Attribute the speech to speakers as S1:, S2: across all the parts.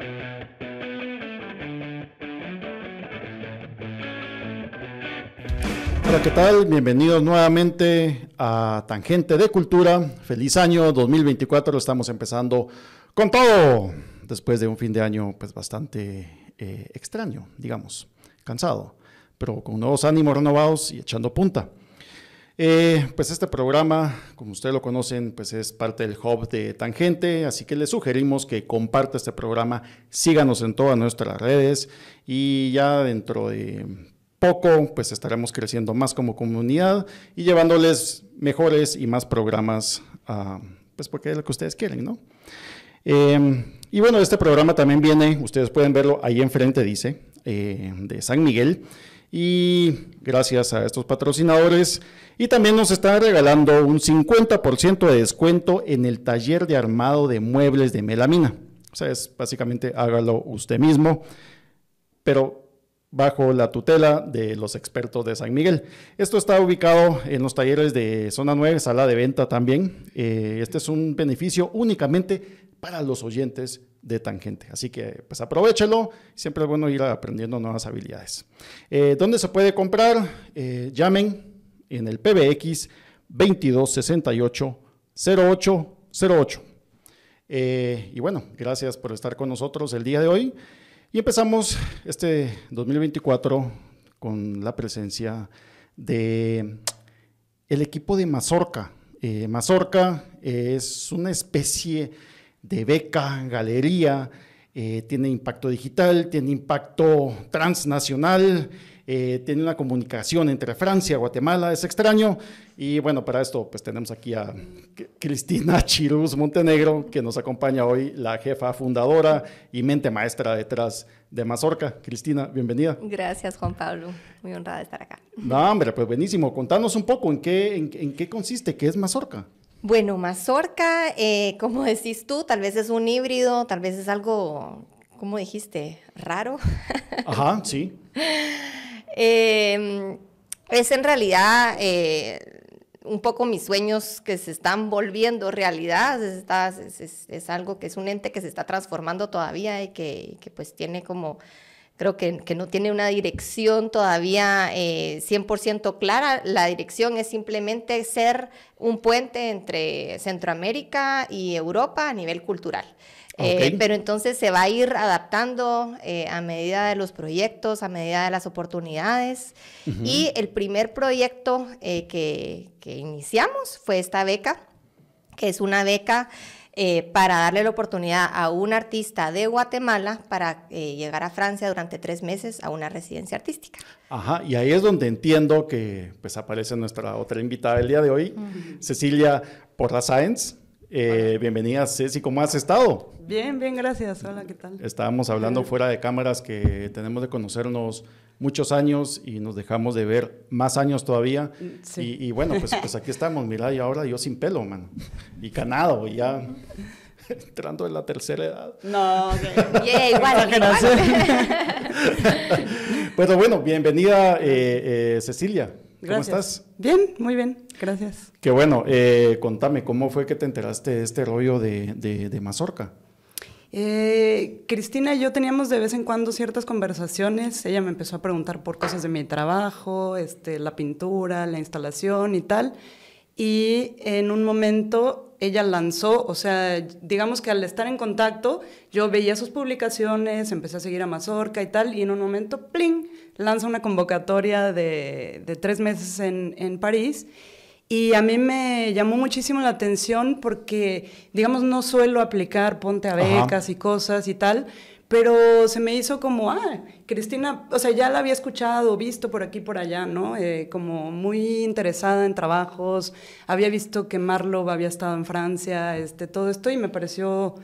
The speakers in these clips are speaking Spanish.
S1: Hola, ¿qué tal? Bienvenidos nuevamente a Tangente de Cultura. Feliz año 2024, lo estamos empezando con todo, después de un fin de año pues bastante eh, extraño, digamos, cansado, pero con nuevos ánimos renovados y echando punta. Eh, pues este programa, como ustedes lo conocen, pues es parte del hub de Tangente, así que les sugerimos que comparta este programa, síganos en todas nuestras redes y ya dentro de poco pues estaremos creciendo más como comunidad y llevándoles mejores y más programas, ah, pues porque es lo que ustedes quieren, ¿no? Em, y bueno, este programa también viene, ustedes pueden verlo ahí enfrente, dice, eh, de San Miguel y gracias a estos patrocinadores. Y también nos está regalando un 50% de descuento en el taller de armado de muebles de melamina. O sea, es básicamente hágalo usted mismo, pero bajo la tutela de los expertos de San Miguel. Esto está ubicado en los talleres de Zona 9, sala de venta también. Eh, este es un beneficio únicamente para los oyentes de Tangente. Así que pues aprovechelo, siempre es bueno ir aprendiendo nuevas habilidades. Eh, ¿Dónde se puede comprar? Eh, llamen en el PBX 2268 0808. y bueno, gracias por estar con nosotros el día de hoy. Y empezamos este 2024 con la presencia de el equipo de Mazorca. Eh, Mazorca es una especie de beca, galería, eh, tiene impacto digital, tiene impacto transnacional, eh, tiene una comunicación entre Francia, Guatemala, es extraño. Y bueno, para esto pues tenemos aquí a Cristina Chiruz Montenegro, que nos acompaña hoy, la jefa fundadora y mente maestra detrás de Mazorca. Cristina, bienvenida.
S2: Gracias, Juan Pablo. Muy honrada de estar acá.
S1: No, hombre, pues buenísimo. Contanos un poco en qué, en, en qué consiste, qué es Mazorca.
S2: Bueno, mazorca, eh, como decís tú, tal vez es un híbrido, tal vez es algo, ¿cómo dijiste? Raro.
S1: Ajá, sí.
S2: Em, es en realidad eh, un poco mis sueños que se están volviendo realidad, es, algo que es un ente que se está transformando todavía y que pues tiene como creo que, no tiene una dirección todavía 100% eh, clara. La dirección es simplemente ser un puente entre Centroamérica y Europa a nivel cultural. Eh, pero entonces se va a ir adaptando eh, a medida de los proyectos, a medida de las oportunidades. Y el primer proyecto que iniciamos fue esta beca, que es una beca eh, para darle la oportunidad a un artista de Guatemala para eh, llegar a Francia durante tres meses a una residencia artística.
S1: Ajá, y ahí es donde entiendo que pues aparece nuestra otra invitada del día de hoy, Cecilia Porra Sáenz. Eh, bienvenida, Ceci, ¿cómo has estado?
S3: Bien, bien, gracias. Hola, ¿qué
S1: tal? Estábamos hablando fuera de cámaras que tenemos de conocernos muchos años y nos dejamos de ver más años todavía. Y, bueno, pues, pues, aquí estamos, mira, y ahora yo sin pelo, mano, y canado, y ya entrando en la tercera edad.
S3: No, igual.
S1: Pero bueno, bienvenida eh, eh, Cecilia. Gracias. ¿Cómo
S3: estás? Bien, muy bien, gracias.
S1: Qué bueno, eh, contame, ¿cómo fue que te enteraste de este rollo de Mazorca?
S3: Eh, Cristina y yo teníamos de vez en cuando ciertas conversaciones. Ella me empezó a preguntar por cosas de mi trabajo, este, la pintura, la instalación y tal. Y en un momento ella lanzó, o sea, digamos que al estar en contacto, yo veía sus publicaciones, empecé a seguir a Mazorca y tal, y en un momento, ¡pling!, lanza una convocatoria de, tres meses en París. Y a mí me llamó muchísimo la atención porque, digamos, no suelo aplicar ponte a becas y cosas y tal, pero se me hizo como, ah, Cristina, o sea, ya la había escuchado, visto por aquí, por allá, ¿no? Eh, como muy interesada en trabajos, había visto que Marlowe había estado en Francia, este, todo esto, y me pareció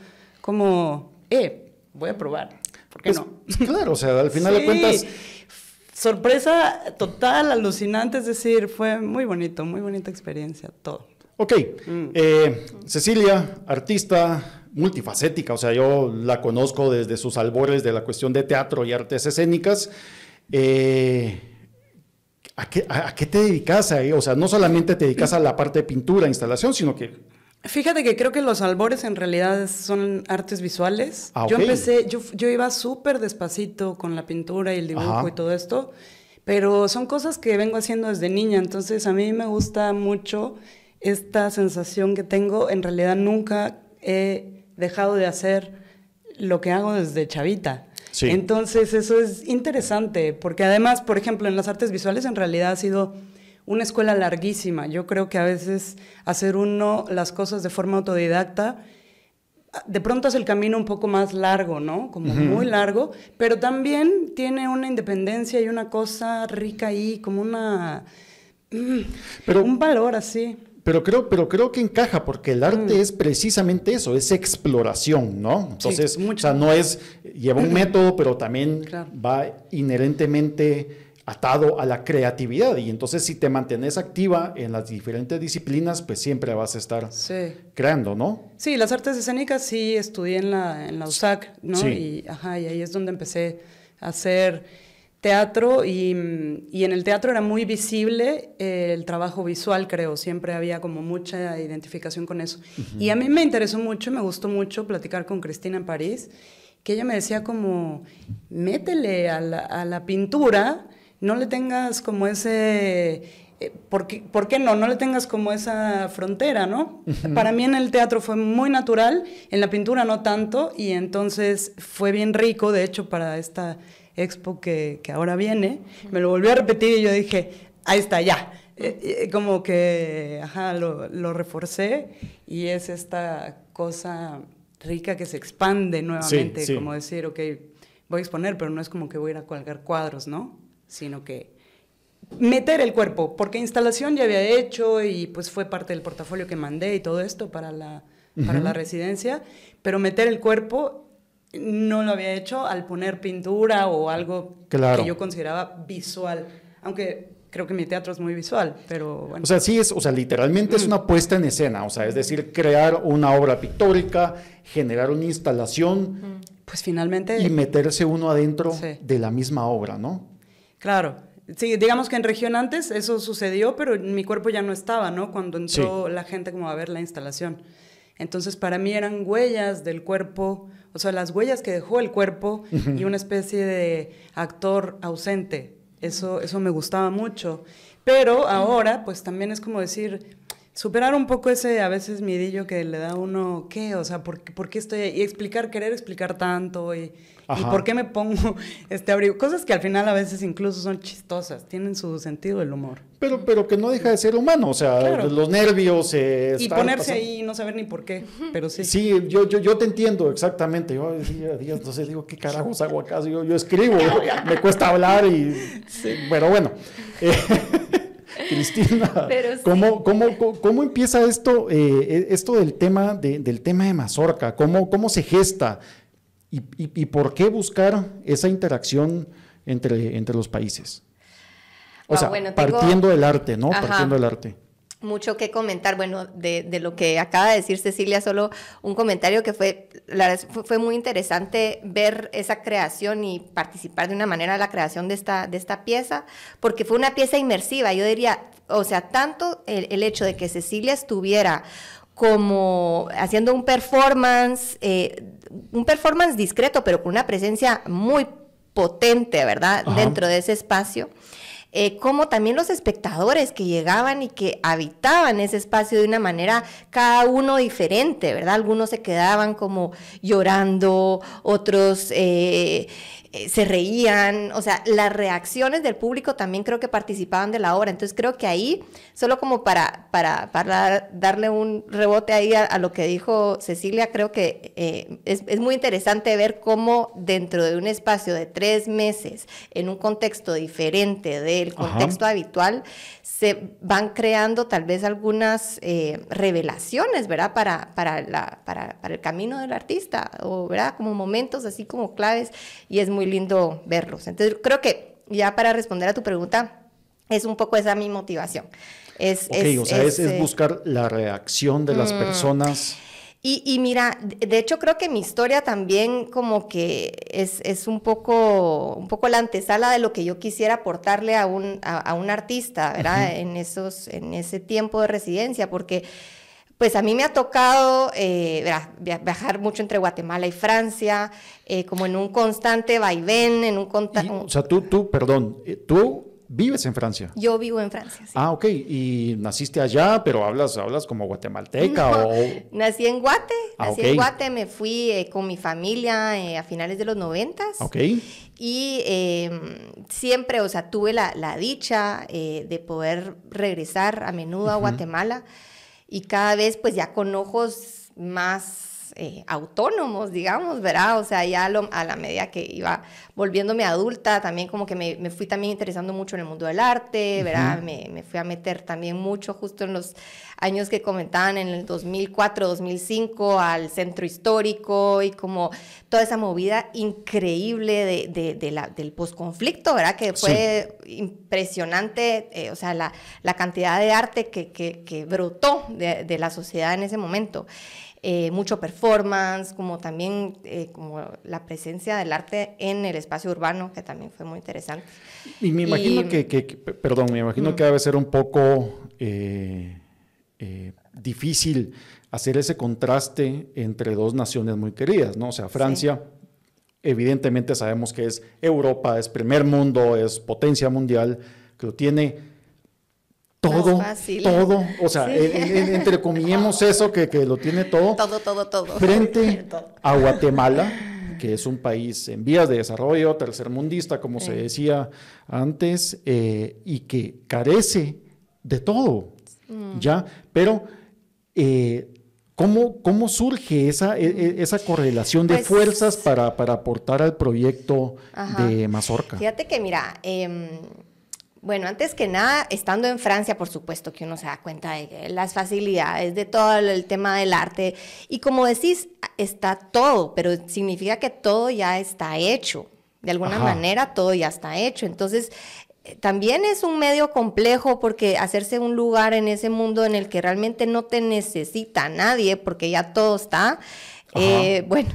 S3: como, eh, voy a probar, ¿por qué pues, no?
S1: Claro, o sea, al final de cuentas
S3: sorpresa total, alucinante, es decir, fue muy bonito, muy bonita experiencia, todo.
S1: Ok, mm. eh, Cecilia, artista multifacética, o sea, yo la conozco desde sus albores de la cuestión de teatro y artes escénicas. Eh, ¿a, qué, ¿a, qué, te dedicas ahí? O sea, no solamente te dedicas a la parte de pintura, instalación, sino que
S3: Fíjate que creo que los albores en realidad son artes visuales. Ah, yo empecé, yo, iba súper despacito con la pintura y el dibujo y todo esto, pero son cosas que vengo haciendo desde niña, entonces a mí me gusta mucho esta sensación que tengo. En realidad nunca he dejado de hacer lo que hago desde chavita. Entonces eso es interesante, porque además, por ejemplo, en las artes visuales en realidad ha sido una escuela larguísima. Yo creo que a veces hacer uno las cosas de forma autodidacta, de pronto es el camino un poco más largo, ¿no? Como muy largo, pero también tiene una independencia y una cosa rica ahí, como una... Mm, pero, un valor así.
S1: Pero creo, pero creo que encaja, porque el arte mm. es precisamente eso, es exploración, ¿no? Entonces, o sea, no es, lleva un método, pero también va inherentemente atado a la creatividad. Y entonces si te mantienes activa en las diferentes disciplinas, pues siempre vas a estar creando, ¿no?
S3: Sí, las artes escénicas sí estudié en la, en la USAC, ¿no? Y, ahí es donde empecé a hacer teatro y, y, en el teatro era muy visible eh, el trabajo visual, creo, siempre había como mucha identificación con eso. Y a mí me interesó mucho, me gustó mucho platicar con Cristina en París, que ella me decía como, métele a la, a la pintura no le tengas como ese... Eh, ¿por, qué, no? No le tengas como esa frontera, ¿no? Para mí en el teatro fue muy natural, en la pintura no tanto, y entonces fue bien rico, de hecho, para esta expo que, ahora viene. Me lo volví a repetir y yo dije, ahí está, ya. Eh, eh, como que, ajá, lo, lo reforcé y es esta cosa rica que se expande nuevamente, como decir, ok, voy a exponer, pero no es como que voy a ir a colgar cuadros, ¿no? sino que meter el cuerpo, porque instalación ya había hecho y pues fue parte del portafolio que mandé y todo esto para la, la residencia, pero meter el cuerpo no lo había hecho al poner pintura o algo que yo consideraba visual, aunque creo que mi teatro es muy visual, pero O
S1: sea, sí es, o sea, literalmente es una puesta en escena, o sea, es decir, crear una obra pictórica, generar una instalación. Pues finalmente... Y meterse uno adentro de la misma obra, ¿no?
S3: Claro. Sí, digamos que en región antes eso sucedió, pero mi cuerpo ya no estaba, ¿no? Cuando entró la gente como a ver la instalación. Entonces, para mí eran huellas del cuerpo, o sea, las huellas que dejó el cuerpo y una especie de actor ausente. Eso, eso me gustaba mucho. Pero ahora, pues también es como decir, superar un poco ese a veces miedillo que le da uno, ¿qué? O sea, ¿por, qué estoy ahí? Y explicar, querer explicar tanto y, por qué me pongo este abrigo. Cosas que al final a veces incluso son chistosas, tienen su sentido el humor.
S1: Pero, pero que no deja de ser humano, o sea, los nervios. Eh, y ponerse ahí
S3: y no saber ni por qué,
S1: pero sí. Sí, yo, yo, yo te entiendo exactamente. Yo días digo, ¿qué carajos hago acá? Yo, escribo, me cuesta hablar y... Pero bueno. Eh, Cristina, ¿cómo, empieza esto, eh, esto del, tema de, del tema de Mazorca? ¿Cómo, cómo se gesta? ¿Y, por qué buscar esa interacción entre, entre los países?
S2: O ah, sea, partiendo del
S1: arte, ¿no? Partiendo del arte
S2: mucho que comentar. Bueno, de, lo que acaba de decir Cecilia, solo un comentario que fue, fue muy interesante ver esa creación y participar de una manera en la creación de esta, de esta pieza, porque fue una pieza inmersiva. Yo diría, o sea, tanto el, hecho de que Cecilia estuviera como haciendo un performance, eh, un performance discreto, pero con una presencia muy potente, ¿verdad? Dentro de ese espacio. Eh, como también los espectadores que llegaban y que habitaban ese espacio de una manera cada uno diferente, ¿verdad? Algunos se quedaban como llorando, otros... Eh, eh, se reían, o sea, las reacciones del público también creo que participaban de la obra, entonces creo que ahí, solo como para, para, para darle un rebote ahí a, lo que dijo Cecilia, creo que eh, es, muy interesante ver cómo dentro de un espacio de tres meses, en un contexto diferente del contexto habitual, se van creando tal vez algunas eh, revelaciones, ¿verdad? Para, para, la, para, para el camino del artista, o, ¿verdad? Como momentos así como claves, y es muy lindo verlos. Entonces, creo que ya para responder a tu pregunta, es un poco esa mi motivación. Es, ok, es, o sea, es, eh,
S1: buscar la reacción de las mm. personas.
S2: Y, mira, de hecho creo que mi historia también como que es, un, poco, un poco la antesala de lo que yo quisiera aportarle a un, a, un artista, ¿verdad? en, esos, en ese tiempo de residencia, porque pues a mí me ha tocado eh, viajar mucho entre Guatemala y Francia, eh, como en un constante vaivén, en un constante... O
S1: sea, tú, tú, perdón, eh, tú vives en Francia.
S2: Yo vivo en Francia.
S1: Ah, ok. Y naciste allá, pero hablas, hablas como guatemalteca
S2: o. Nací en Guate. Ah, nací en Guate. Me fui con mi familia a finales de los noventas. Ok. Y em, siempre, o sea, tuve la, dicha de poder regresar a menudo a Guatemala y cada vez pues ya con ojos más eh, autónomos, digamos, ¿verdad? O sea, ya a la medida que iba volviéndome adulta, también como que me, me fui también interesando mucho en el mundo del arte, ¿verdad? me, me, fui a meter también mucho justo en los años que comentaban, en el 2004, 2005, al centro histórico y como toda esa movida increíble de, de, la, del posconflicto, ¿verdad? Que fue impresionante, eh, o sea, la, la, cantidad de arte que, que, que brotó de, de la sociedad en ese momento. Eh, mucho performance, como también eh, como la presencia del arte en el espacio urbano, que también fue muy interesante. Y me imagino que,
S1: perdón, me imagino que debe ser un poco eh, difícil hacer ese contraste entre dos naciones muy queridas, ¿no? O sea, Francia... Evidentemente sabemos que es Europa, es primer mundo, es potencia mundial, que lo tiene
S2: todo, todo, o sea, entre
S1: eso que, lo tiene todo.
S2: Todo, todo, todo.
S1: Frente a Guatemala, que es un país en vías de desarrollo, tercermundista, como se decía antes, eh, y que carece de todo, mm. ¿ya? Pero, eh, ¿cómo, surge esa, e, e, esa correlación de pues fuerzas para, aportar al proyecto de Mazorca? Fíjate
S2: que, mira, em, bueno, antes que nada, estando en Francia, por supuesto que uno se da cuenta de las facilidades, de todo el tema del arte. Y como decís, está todo, pero significa que todo ya está hecho. De alguna manera, todo ya está hecho. Entonces, eh, también es un medio complejo porque hacerse un lugar en ese mundo en el que realmente no te necesita nadie, porque ya todo está, eh, bueno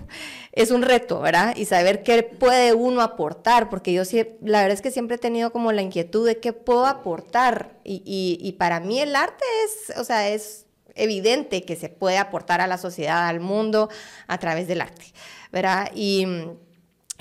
S2: es un reto, ¿verdad? Y saber qué puede uno aportar, porque yo sí, la verdad es que siempre he tenido como la inquietud de qué puedo aportar. Y, para mí el arte es, o sea, es evidente que se puede aportar a la sociedad, al mundo, a través del arte, ¿verdad? Y,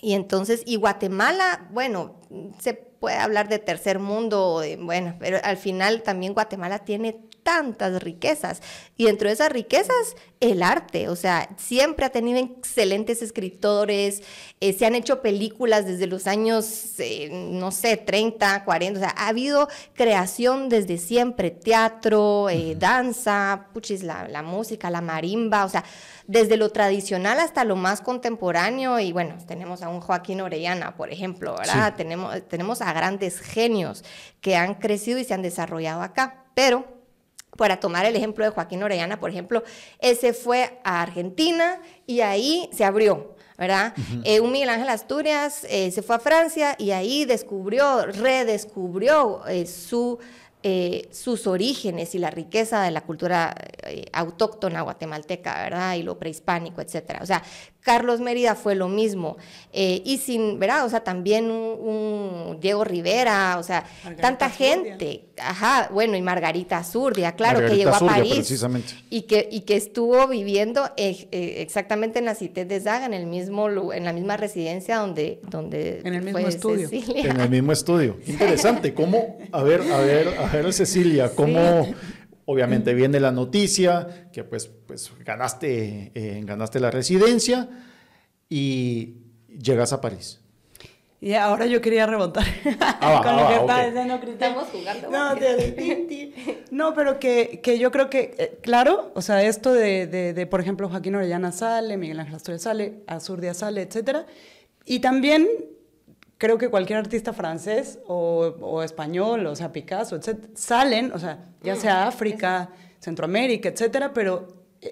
S2: entonces, y Guatemala, bueno, se puede hablar de tercer mundo, bueno, pero al final también Guatemala tiene tantas riquezas. Y dentro de esas riquezas, el arte. O sea, siempre ha tenido excelentes escritores, eh, se han hecho películas desde los años, eh, no sé, 30, 40. O sea, ha habido creación desde siempre, teatro, eh, danza, puchis, la, música, la marimba. O sea, desde lo tradicional hasta lo más contemporáneo. Y bueno, tenemos a un Joaquín Orellana, por ejemplo, ¿verdad? Tenemos, tenemos a grandes genios que han crecido y se han desarrollado acá. Pero para tomar el ejemplo de Joaquín Orellana, por ejemplo, ese se fue a Argentina y ahí se abrió. ¿verdad? Eh, un Miguel Ángel Asturias eh, se fue a Francia y ahí descubrió, redescubrió eh, su, sus orígenes y la riqueza de la cultura autóctona guatemalteca, ¿verdad? Y lo prehispánico, etcétera. O sea, Carlos Mérida fue lo mismo. Eh, y sin, ¿verdad? O sea, también un, Diego Rivera, o sea, tanta gente. Ajá, bueno, y Margarita Zurdia, claro, que llegó a París. Y que, y que estuvo viviendo eh, exactamente en la Cité de Zaga, en, el mismo, en la misma residencia donde. donde en el mismo estudio. En el
S1: mismo estudio. Interesante, ¿cómo? A ver, a ver, a ver, Cecilia, ¿cómo, Obviamente viene la noticia que pues, pues ganaste, eh, ganaste la residencia y llegas a París.
S3: Y ahora yo quería rebotar
S1: ah, con lo ah, que
S3: ah, Estamos jugando. No, pero que, que, yo creo que, eh, claro, o sea, esto de, por ejemplo, Joaquín Orellana sale, Miguel Ángel Asturias sale, Azurdia sale, etcétera. Y también creo que cualquier artista francés o, español, o sea, Picasso, etc., salen, o sea, ya sea mm, África, Centroamérica, etcétera, pero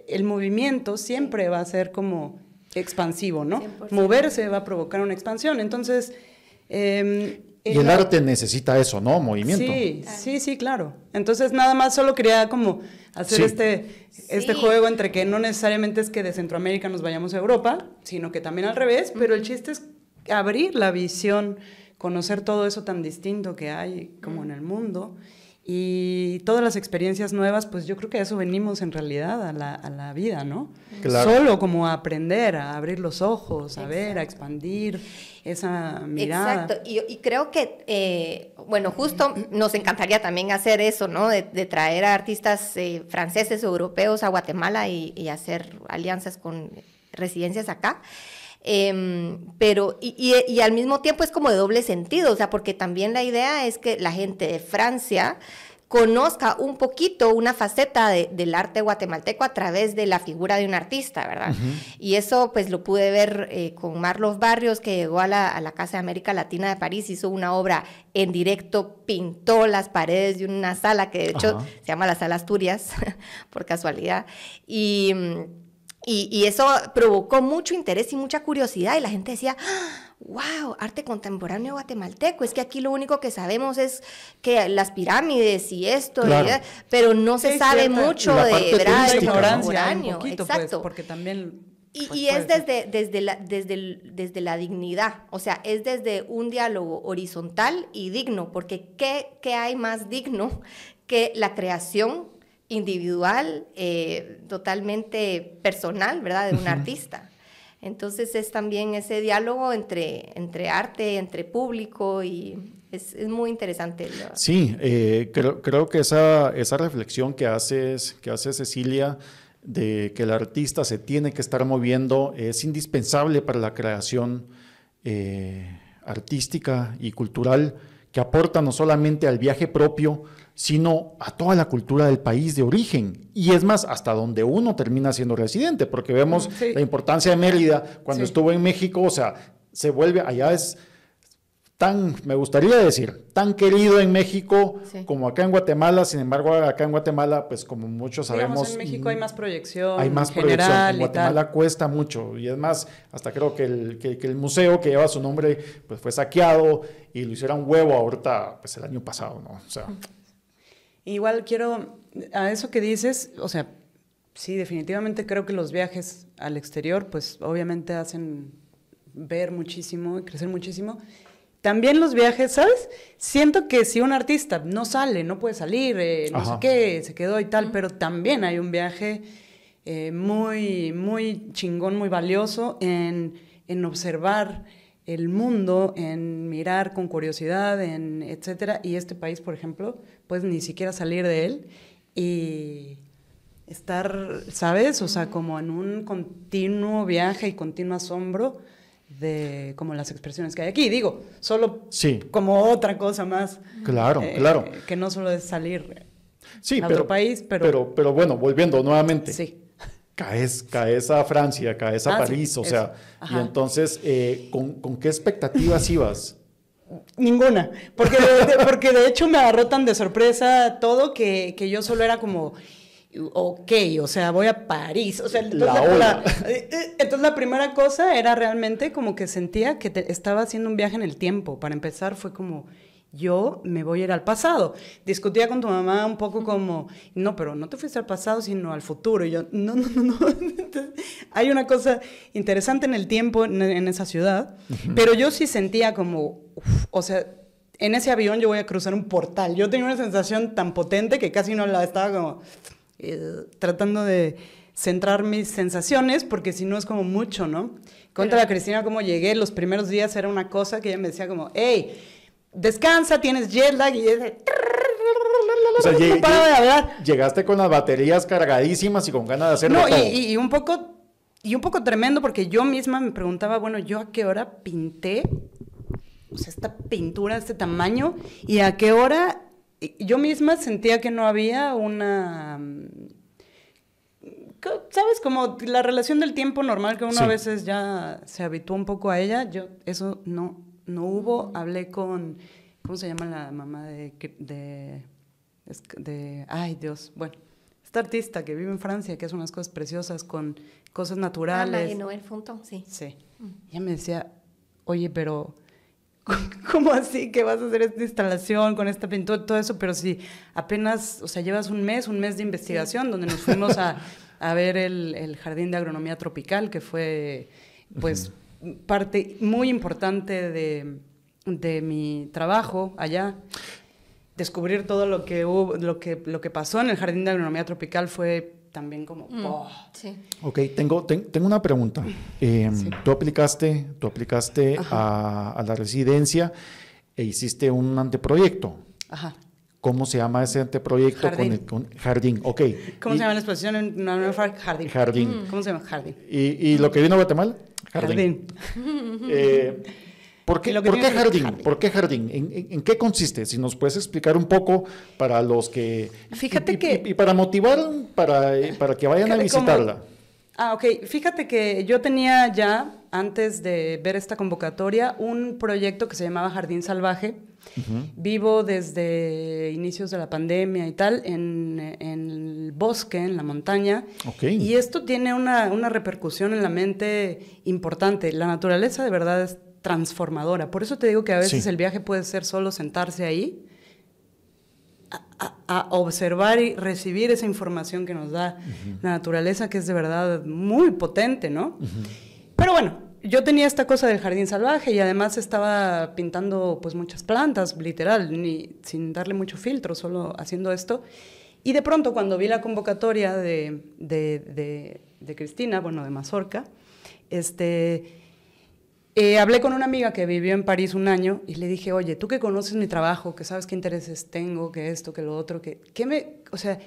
S3: el movimiento siempre va a ser como expansivo, ¿no? Moverse va a provocar una expansión. Entonces. Em, y el arte
S1: necesita eso, ¿no? Movimiento. Sí,
S3: sí, sí, claro. Entonces, nada más solo quería como hacer este, este juego entre que no necesariamente es que de Centroamérica nos vayamos a Europa, sino que también al revés, pero el chiste es abrir la visión, conocer todo eso tan distinto que hay como en el mundo y todas las experiencias nuevas, pues yo creo que eso venimos en realidad, a la, vida, ¿no? Solo como a aprender, a abrir los ojos, a ver, a expandir esa mirada. Exacto,
S2: y, creo que, eh, bueno, justo nos encantaría también hacer eso, ¿no? De, traer a artistas eh, franceses o europeos a Guatemala y hacer alianzas con residencias acá. Em, pero, y, al mismo tiempo es como de doble sentido, o sea, porque también la idea es que la gente de Francia conozca un poquito una faceta del arte guatemalteco a través de la figura de un artista, ¿verdad? Y eso pues lo pude ver eh, con Marlos Barrios, que llegó a la, Casa de América Latina de París, hizo una obra en directo, pintó las paredes de una sala que de hecho se llama la Sala Asturias, por casualidad, y mm, y, eso provocó mucho interés y mucha curiosidad y la gente decía, wow, ah, arte contemporáneo guatemalteco, es que aquí lo único que sabemos es que las pirámides y esto, eh", pero no se sabe mucho de, ¿verdad? contemporáneo. Pues, exacto. porque también... Y, pues, es desde, desde, la, desde, desde la dignidad, o sea, es desde un diálogo horizontal y digno, porque ¿qué, qué hay más digno que la creación individual, eh, totalmente personal, ¿verdad? De un artista. Entonces es también ese diálogo entre, entre arte, entre público y es, muy interesante.
S1: Sí, eh, creo, creo, que esa, esa reflexión que, que hace Cecilia de que el artista se tiene que estar moviendo es indispensable para la creación eh, artística y cultural que aporta no solamente al viaje propio, sino a toda la cultura del país de origen. Y es más, hasta donde uno termina siendo residente, porque vemos la importancia de Mérida cuando estuvo en México, o sea, se vuelve, allá es tan, me gustaría decir, tan querido en México como acá en Guatemala, sin embargo, acá en Guatemala, pues como muchos sabemos... en México mm, hay más proyección. Hay más proyección, en Guatemala cuesta mucho, y es más, hasta creo que el, museo que lleva su nombre, pues fue saqueado y lo hicieron huevo ahorita, pues el año pasado, ¿no? O sea... Igual
S3: quiero, a eso que dices, o sea, sí, definitivamente creo que los viajes al exterior, pues obviamente hacen ver muchísimo y crecer muchísimo. También los viajes, ¿sabes? Siento que si un artista no sale, no puede salir, eh, no sé qué, se quedó y tal, pero también hay un viaje eh, muy, muy chingón, muy valioso en, en observar, el mundo, en mirar con curiosidad, en etcétera. Y este país, por ejemplo, pues ni siquiera salir de él y estar, ¿sabes? O sea, como en un continuo viaje y continuo asombro de como las expresiones que hay aquí. Digo, solo sí. como otra cosa más.
S1: Claro, eh, claro.
S3: Que no solo es salir sí, pero, otro
S1: país, pero... pero... Pero bueno, volviendo nuevamente. Sí caes, caes a Francia, caes a ah, París, o sea, y entonces, eh, ¿con, qué expectativas ibas?
S3: Ninguna, porque de, porque de hecho me agarró tan de sorpresa todo que, yo solo era como, ok, o sea, voy a París. O sea, entonces la, entonces la primera cosa era realmente como que sentía que estaba haciendo un viaje en el tiempo. Para empezar fue como, yo me voy a ir al pasado. Discutía con tu mamá un poco como, no, pero no te fuiste al pasado, sino al futuro. Y yo, no, no, no, hay una cosa interesante en el tiempo en, esa ciudad, pero yo sí sentía como, o sea, en ese avión yo voy a cruzar un portal. Yo tenía una sensación tan potente que casi no la estaba como eh, tratando de centrar mis sensaciones, porque si no es como mucho, ¿no? Contra la Cristina, cómo llegué los primeros días, era una cosa que ella me decía como, hey, descansa, tienes jet y es
S1: O sea, llegaste con las baterías cargadísimas y con ganas de hacerlo. No, Y,
S3: un poco, y un poco tremendo, porque yo misma me preguntaba, bueno, ¿yo a qué hora pinté? O sea, esta pintura, este tamaño, y a qué hora. Yo misma sentía que no había una. Mm, ¿Sabes? Como la relación del tiempo normal que uno a veces ya se habitúa un poco a ella, yo eso no no hubo, hablé con, ¿cómo se llama la mamá de, de, ay Dios, bueno, esta artista que vive en Francia, que hace unas cosas preciosas con cosas naturales. Ah,
S2: de el Funto, sí. Sí. Mm.
S3: Ella me decía, oye, pero... ¿Cómo así que vas a hacer esta instalación con esta pintura, todo eso? Pero si apenas, o sea, llevas un mes, un mes de investigación, donde nos fuimos a, ver el, el, Jardín de Agronomía Tropical, que fue, pues, parte muy importante de, mi trabajo allá. Descubrir todo lo que, lo, que, lo que pasó en el Jardín de Agronomía Tropical fue también como... Mm, ¡oh!
S1: Ok, tengo, tengo una pregunta. Em, tú aplicaste, tú aplicaste a, a, la residencia e hiciste un anteproyecto. Ajá. ¿Cómo se llama ese anteproyecto? Con, jardín, ok. ¿Cómo se
S3: llama la exposición? En,
S1: jardín. Jardín. Mm.
S3: ¿Cómo se llama? Jardín.
S1: ¿Y, y lo que vino eh, a Guatemala? Jardín. ¿Por qué, ¿por qué jardín? ¿Por qué jardín? ¿En, qué consiste? Si nos puedes explicar un poco para los que... Fíjate y, que... Y, para motivar, para, eh, para que vayan a visitarla.
S3: Ah, ok. Fíjate que yo tenía ya, antes de ver esta convocatoria, un proyecto que se llamaba Jardín Salvaje. Vivo desde inicios de la pandemia y tal, en, el bosque, en la montaña. Okay. Y esto tiene una, repercusión en la mente importante. La naturaleza de verdad es transformadora. Por eso te digo que a veces el viaje puede ser solo sentarse ahí a, observar y recibir esa información que nos da la naturaleza, que es de verdad muy potente, ¿no? Pero bueno, yo tenía esta cosa del jardín salvaje y además estaba pintando pues muchas plantas, literal, ni, sin darle mucho filtro, solo haciendo esto. Y de pronto cuando vi la convocatoria de, de, de Cristina, bueno, de Mazorca, este eh, hablé con una amiga que vivió en París un año y le dije, oye, tú que conoces mi trabajo, que sabes qué intereses tengo, que esto, que lo otro, que, me, o sea,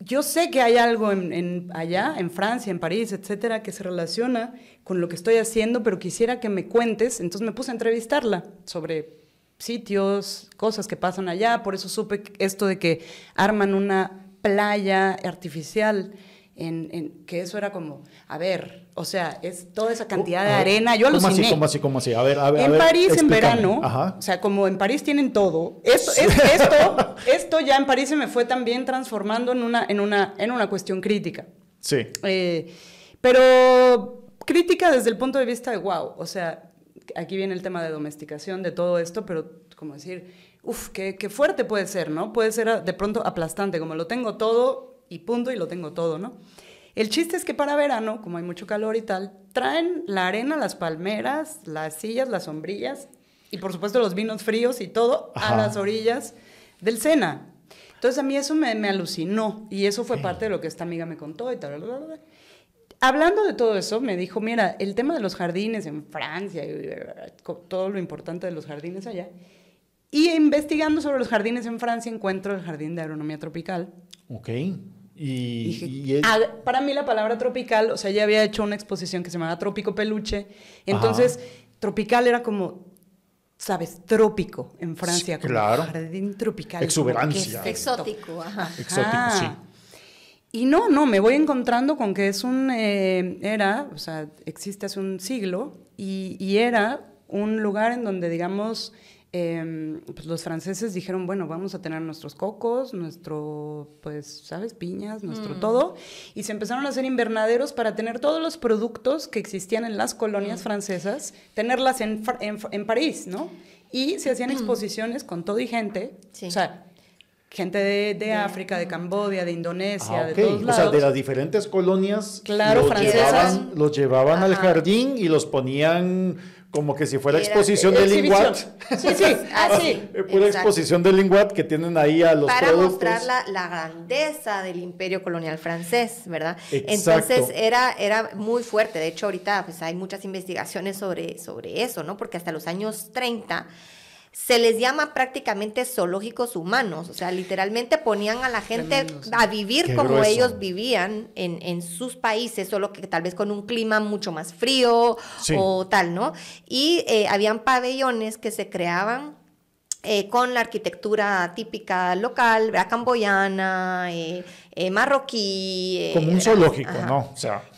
S3: yo sé que hay algo en, allá, en Francia, en París, etcétera, que se relaciona con lo que estoy haciendo, pero quisiera que me cuentes. Entonces me puse a entrevistarla sobre sitios, cosas que pasan allá. Por eso supe esto de que arman una playa artificial, en, que eso era como, a ver, o sea, es toda esa cantidad de arena. Yo aluciné. ¿Cómo
S1: así, cómo así, así? A ver, a ver. En París, en verano,
S3: o sea, como en París tienen todo, esto, ya en París se me fue también transformando en una, en una, en una cuestión crítica. Sí. Eh, pero crítica desde el punto de vista de, wow, o sea, aquí viene el tema de domesticación, de todo esto, pero como decir, uff, qué fuerte puede ser, ¿no? Puede ser ah, de pronto aplastante, como lo tengo todo y punto y lo tengo todo, ¿no? El chiste es que para verano, como hay mucho calor y tal, traen la arena, las palmeras, las sillas, las sombrillas y por supuesto los vinos fríos y todo a las orillas del Sena. Entonces a mí eso me, alucinó y eso fue parte de lo que esta amiga me contó y tal. Hablando de todo eso, me dijo, mira, el tema de los jardines en Francia y todo lo importante de los jardines allá. Y investigando sobre los jardines en Francia encuentro el Jardín de Agronomía Tropical.
S1: Ok. Y,
S3: para mí la palabra tropical, o sea, ya había hecho una exposición que se llamaba Trópico Peluche. Entonces, tropical era como, sabes, trópico en Francia. Jardín tropical. Exuberancia. exótico. Ajá. Exótico, sí. Y no, no, me voy encontrando con que es un, eh, era, o sea, existe hace un siglo y era un lugar en donde, digamos, Em, pues, los franceses dijeron, bueno, vamos a tener nuestros cocos, nuestro, pues, ¿sabes? Piñas, nuestro mm. todo. Y se empezaron a hacer invernaderos para tener todos los productos que existían en las colonias mm. francesas, tenerlas en, París, ¿no? Y se hacían mm. exposiciones con todo y gente. O sea, gente de, África, de Cambodia, de Indonesia, ah, de todos lados. O sea, de las
S1: diferentes colonias. Claro, francesas. Llevaban, los llevaban al jardín y los ponían como que si fuera exposición de Linguat.
S2: Sí, sí, así. la exposición
S1: de Linguat que tienen ahí a los Para mostrar
S2: la, grandeza del imperio colonial francés, ¿verdad? Exacto. Entonces era, era muy fuerte. De hecho, ahorita pues, hay muchas investigaciones sobre, sobre eso, ¿no? Porque hasta los años 30 se les llama prácticamente zoológicos humanos, o sea, literalmente ponían a la gente a vivir como ellos vivían en, sus países, solo que tal vez con un clima mucho más frío o tal, ¿no? Y eh, habían pabellones que se creaban eh, con la arquitectura típica local, camboyana, eh, eh, marroquí. Eh, como un zoológico, ¿no?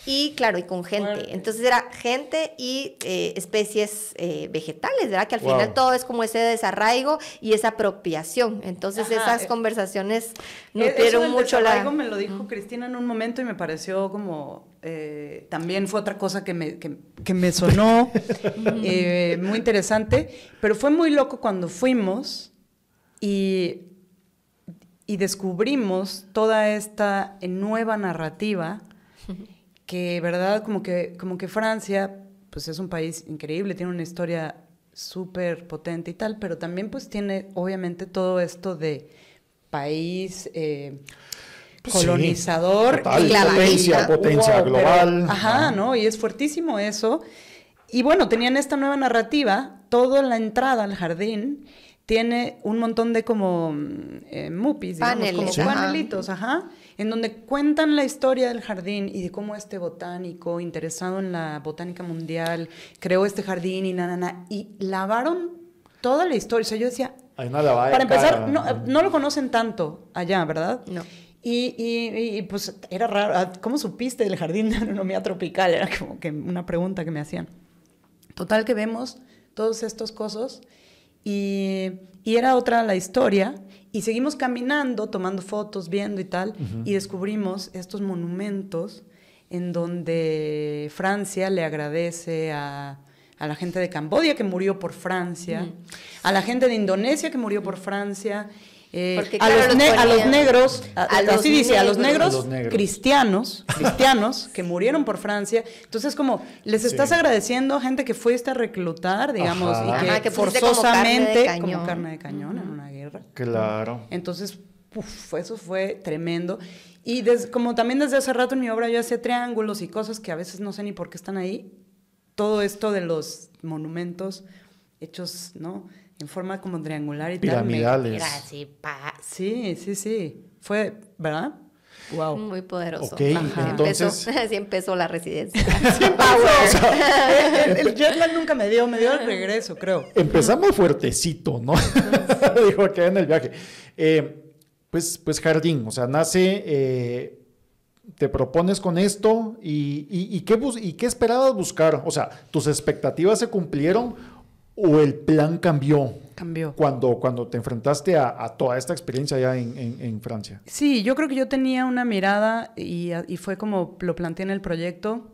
S2: Y claro, y con gente. Entonces era gente y eh, especies vegetales, ¿verdad? Que al final todo es como ese desarraigo y esa apropiación. Entonces esas conversaciones nutrieron mucho desarraigo
S3: me lo dijo Cristina en un momento y me pareció como... también fue otra cosa que me, que me sonó muy interesante, pero fue muy loco cuando fuimos y y descubrimos toda esta nueva narrativa que, ¿verdad? Como que, como que Francia, pues es un país increíble, tiene una historia súper potente y tal, pero también pues tiene obviamente todo esto de país... Eh, pues colonizador y la potencia, potencia global. ajá, ¿no? Y es fuertísimo eso. Y bueno, tenían esta nueva narrativa, toda la entrada al jardín tiene un montón de como mm, eh, mupis, digamos, como panelitos, ajá, en donde cuentan la historia del jardín y de cómo este botánico interesado en la botánica mundial creó este jardín y na, na, na y lavaron toda la historia. O sea, yo decía,
S1: para empezar, eh,
S3: no, lo conocen tanto allá, ¿verdad? No. Y, y, pues era raro, ah, ¿cómo supiste del jardín de anonomía tropical? Era como que una pregunta que me hacían. Total que vemos todos estos cosas y, era otra la historia. Y seguimos caminando, tomando fotos, viendo y tal, y descubrimos estos monumentos en donde Francia le agradece a, la gente de Camboya que murió por Francia, mm. a la gente de Indonesia que murió por Francia, eh, a, los negros, así dice, a los negros, cristianos, cristianos que murieron por Francia. Entonces, como les estás agradeciendo a gente que fuiste a reclutar, digamos, y que, forzosamente como carne de cañón, en una guerra.
S1: Claro.
S3: Entonces, eso fue tremendo. Y como también desde hace rato en mi obra yo hacía triángulos y cosas que a veces no sé ni por qué están ahí, todo esto de los monumentos hechos, ¿no? en forma como triangular y Piramidales. Sí, sí, sí. Fue, ¿verdad? Wow. Muy poderoso. Ok, entonces.
S2: así empezó la residencia. Así o el,
S3: nunca me dio, me dio el regreso, creo.
S1: Empezamos fuertecito, ¿no? Dijo que en el viaje. Eh, pues, pues jardín, o sea, nace. Eh, te propones con esto y, qué, y qué esperabas buscar? O sea, ¿tus expectativas se cumplieron o el plan cambió? Cuando, cuando te enfrentaste a, toda esta experiencia allá en, Francia.
S3: Sí, yo creo que yo tenía una mirada y, fue como lo planteé en el proyecto,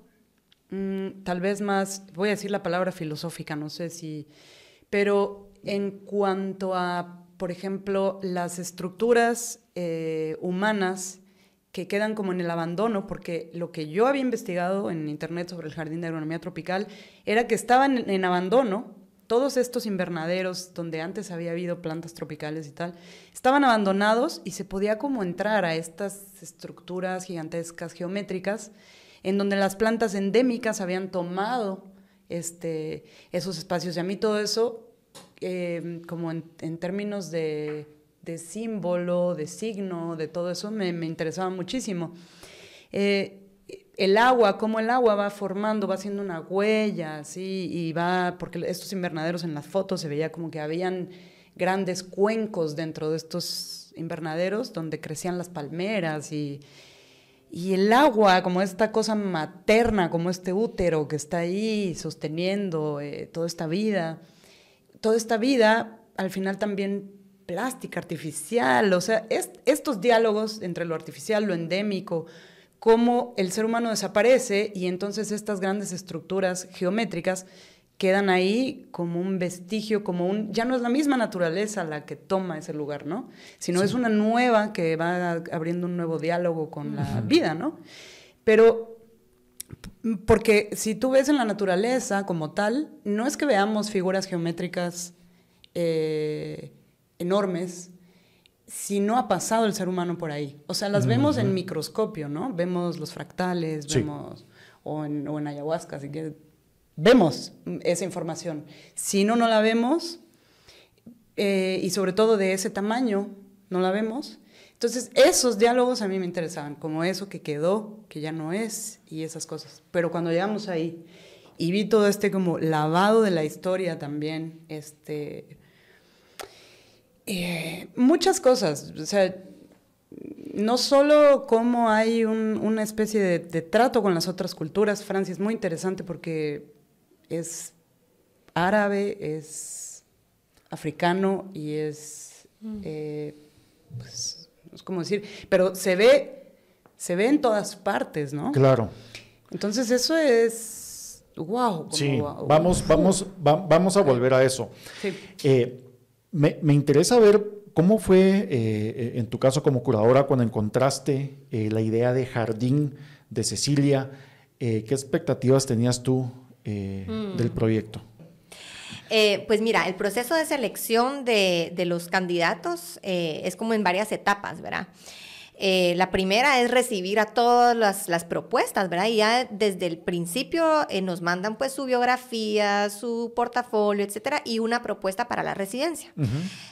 S3: mm, tal vez más, voy a decir la palabra filosófica, no sé si, pero en cuanto a, por ejemplo, las estructuras eh, humanas que quedan como en el abandono, porque lo que yo había investigado en internet sobre el jardín de agronomía tropical era que estaban en, en abandono todos estos invernaderos donde antes había habido plantas tropicales y tal, estaban abandonados y se podía como entrar a estas estructuras gigantescas geométricas en donde las plantas endémicas habían tomado este, esos espacios. Y a mí todo eso, em, como en, términos de, símbolo, de signo, de todo eso, me, interesaba muchísimo. Eh, el agua, cómo el agua va formando, va haciendo una huella, así, y va, porque estos invernaderos en las fotos se veía como que habían grandes cuencos dentro de estos invernaderos donde crecían las palmeras y, el agua, como esta cosa materna, como este útero que está ahí sosteniendo eh, toda esta vida, toda esta vida al final también plástica, artificial, o sea, estos diálogos entre lo artificial, lo endémico, cómo el ser humano desaparece y entonces estas grandes estructuras geométricas quedan ahí como un vestigio, como un... Ya no es la misma naturaleza la que toma ese lugar, ¿no? Sino es una nueva que va abriendo un nuevo diálogo con la vida, ¿no? Pero porque si tú ves en la naturaleza como tal, no es que veamos figuras geométricas eh, enormes si no ha pasado el ser humano por ahí. O sea, las vemos en microscopio, ¿no? Vemos los fractales, vemos, o en, ayahuasca, así que vemos esa información. Si no, no la vemos, eh, y sobre todo de ese tamaño, no la vemos. Entonces, esos diálogos a mí me interesaban, como eso que quedó, que ya no es, y esas cosas. Pero cuando llegamos ahí y vi todo este como lavado de la historia también, este eh, muchas cosas, o sea, no solo como hay una especie de, trato con las otras culturas, Francia es muy interesante porque es árabe, es africano y es, mm. eh, es pues, como decir, pero se ve, se ve en todas partes, ¿no? Claro. Entonces eso es, wow. sí, vamos, vamos,
S1: vamos a volver a eso. Sí. Eh, me, interesa ver cómo fue, eh, eh, en tu caso como curadora, cuando encontraste eh, la idea de jardín de Cecilia, ¿qué expectativas tenías tú mm. del proyecto?
S2: pues mira, el proceso de selección de, los candidatos es como en varias etapas, ¿verdad? Eh, la primera es recibir a todas las, propuestas, ¿verdad? Y ya desde el principio eh, nos mandan pues su biografía, su portafolio, etcétera, y una propuesta para la residencia.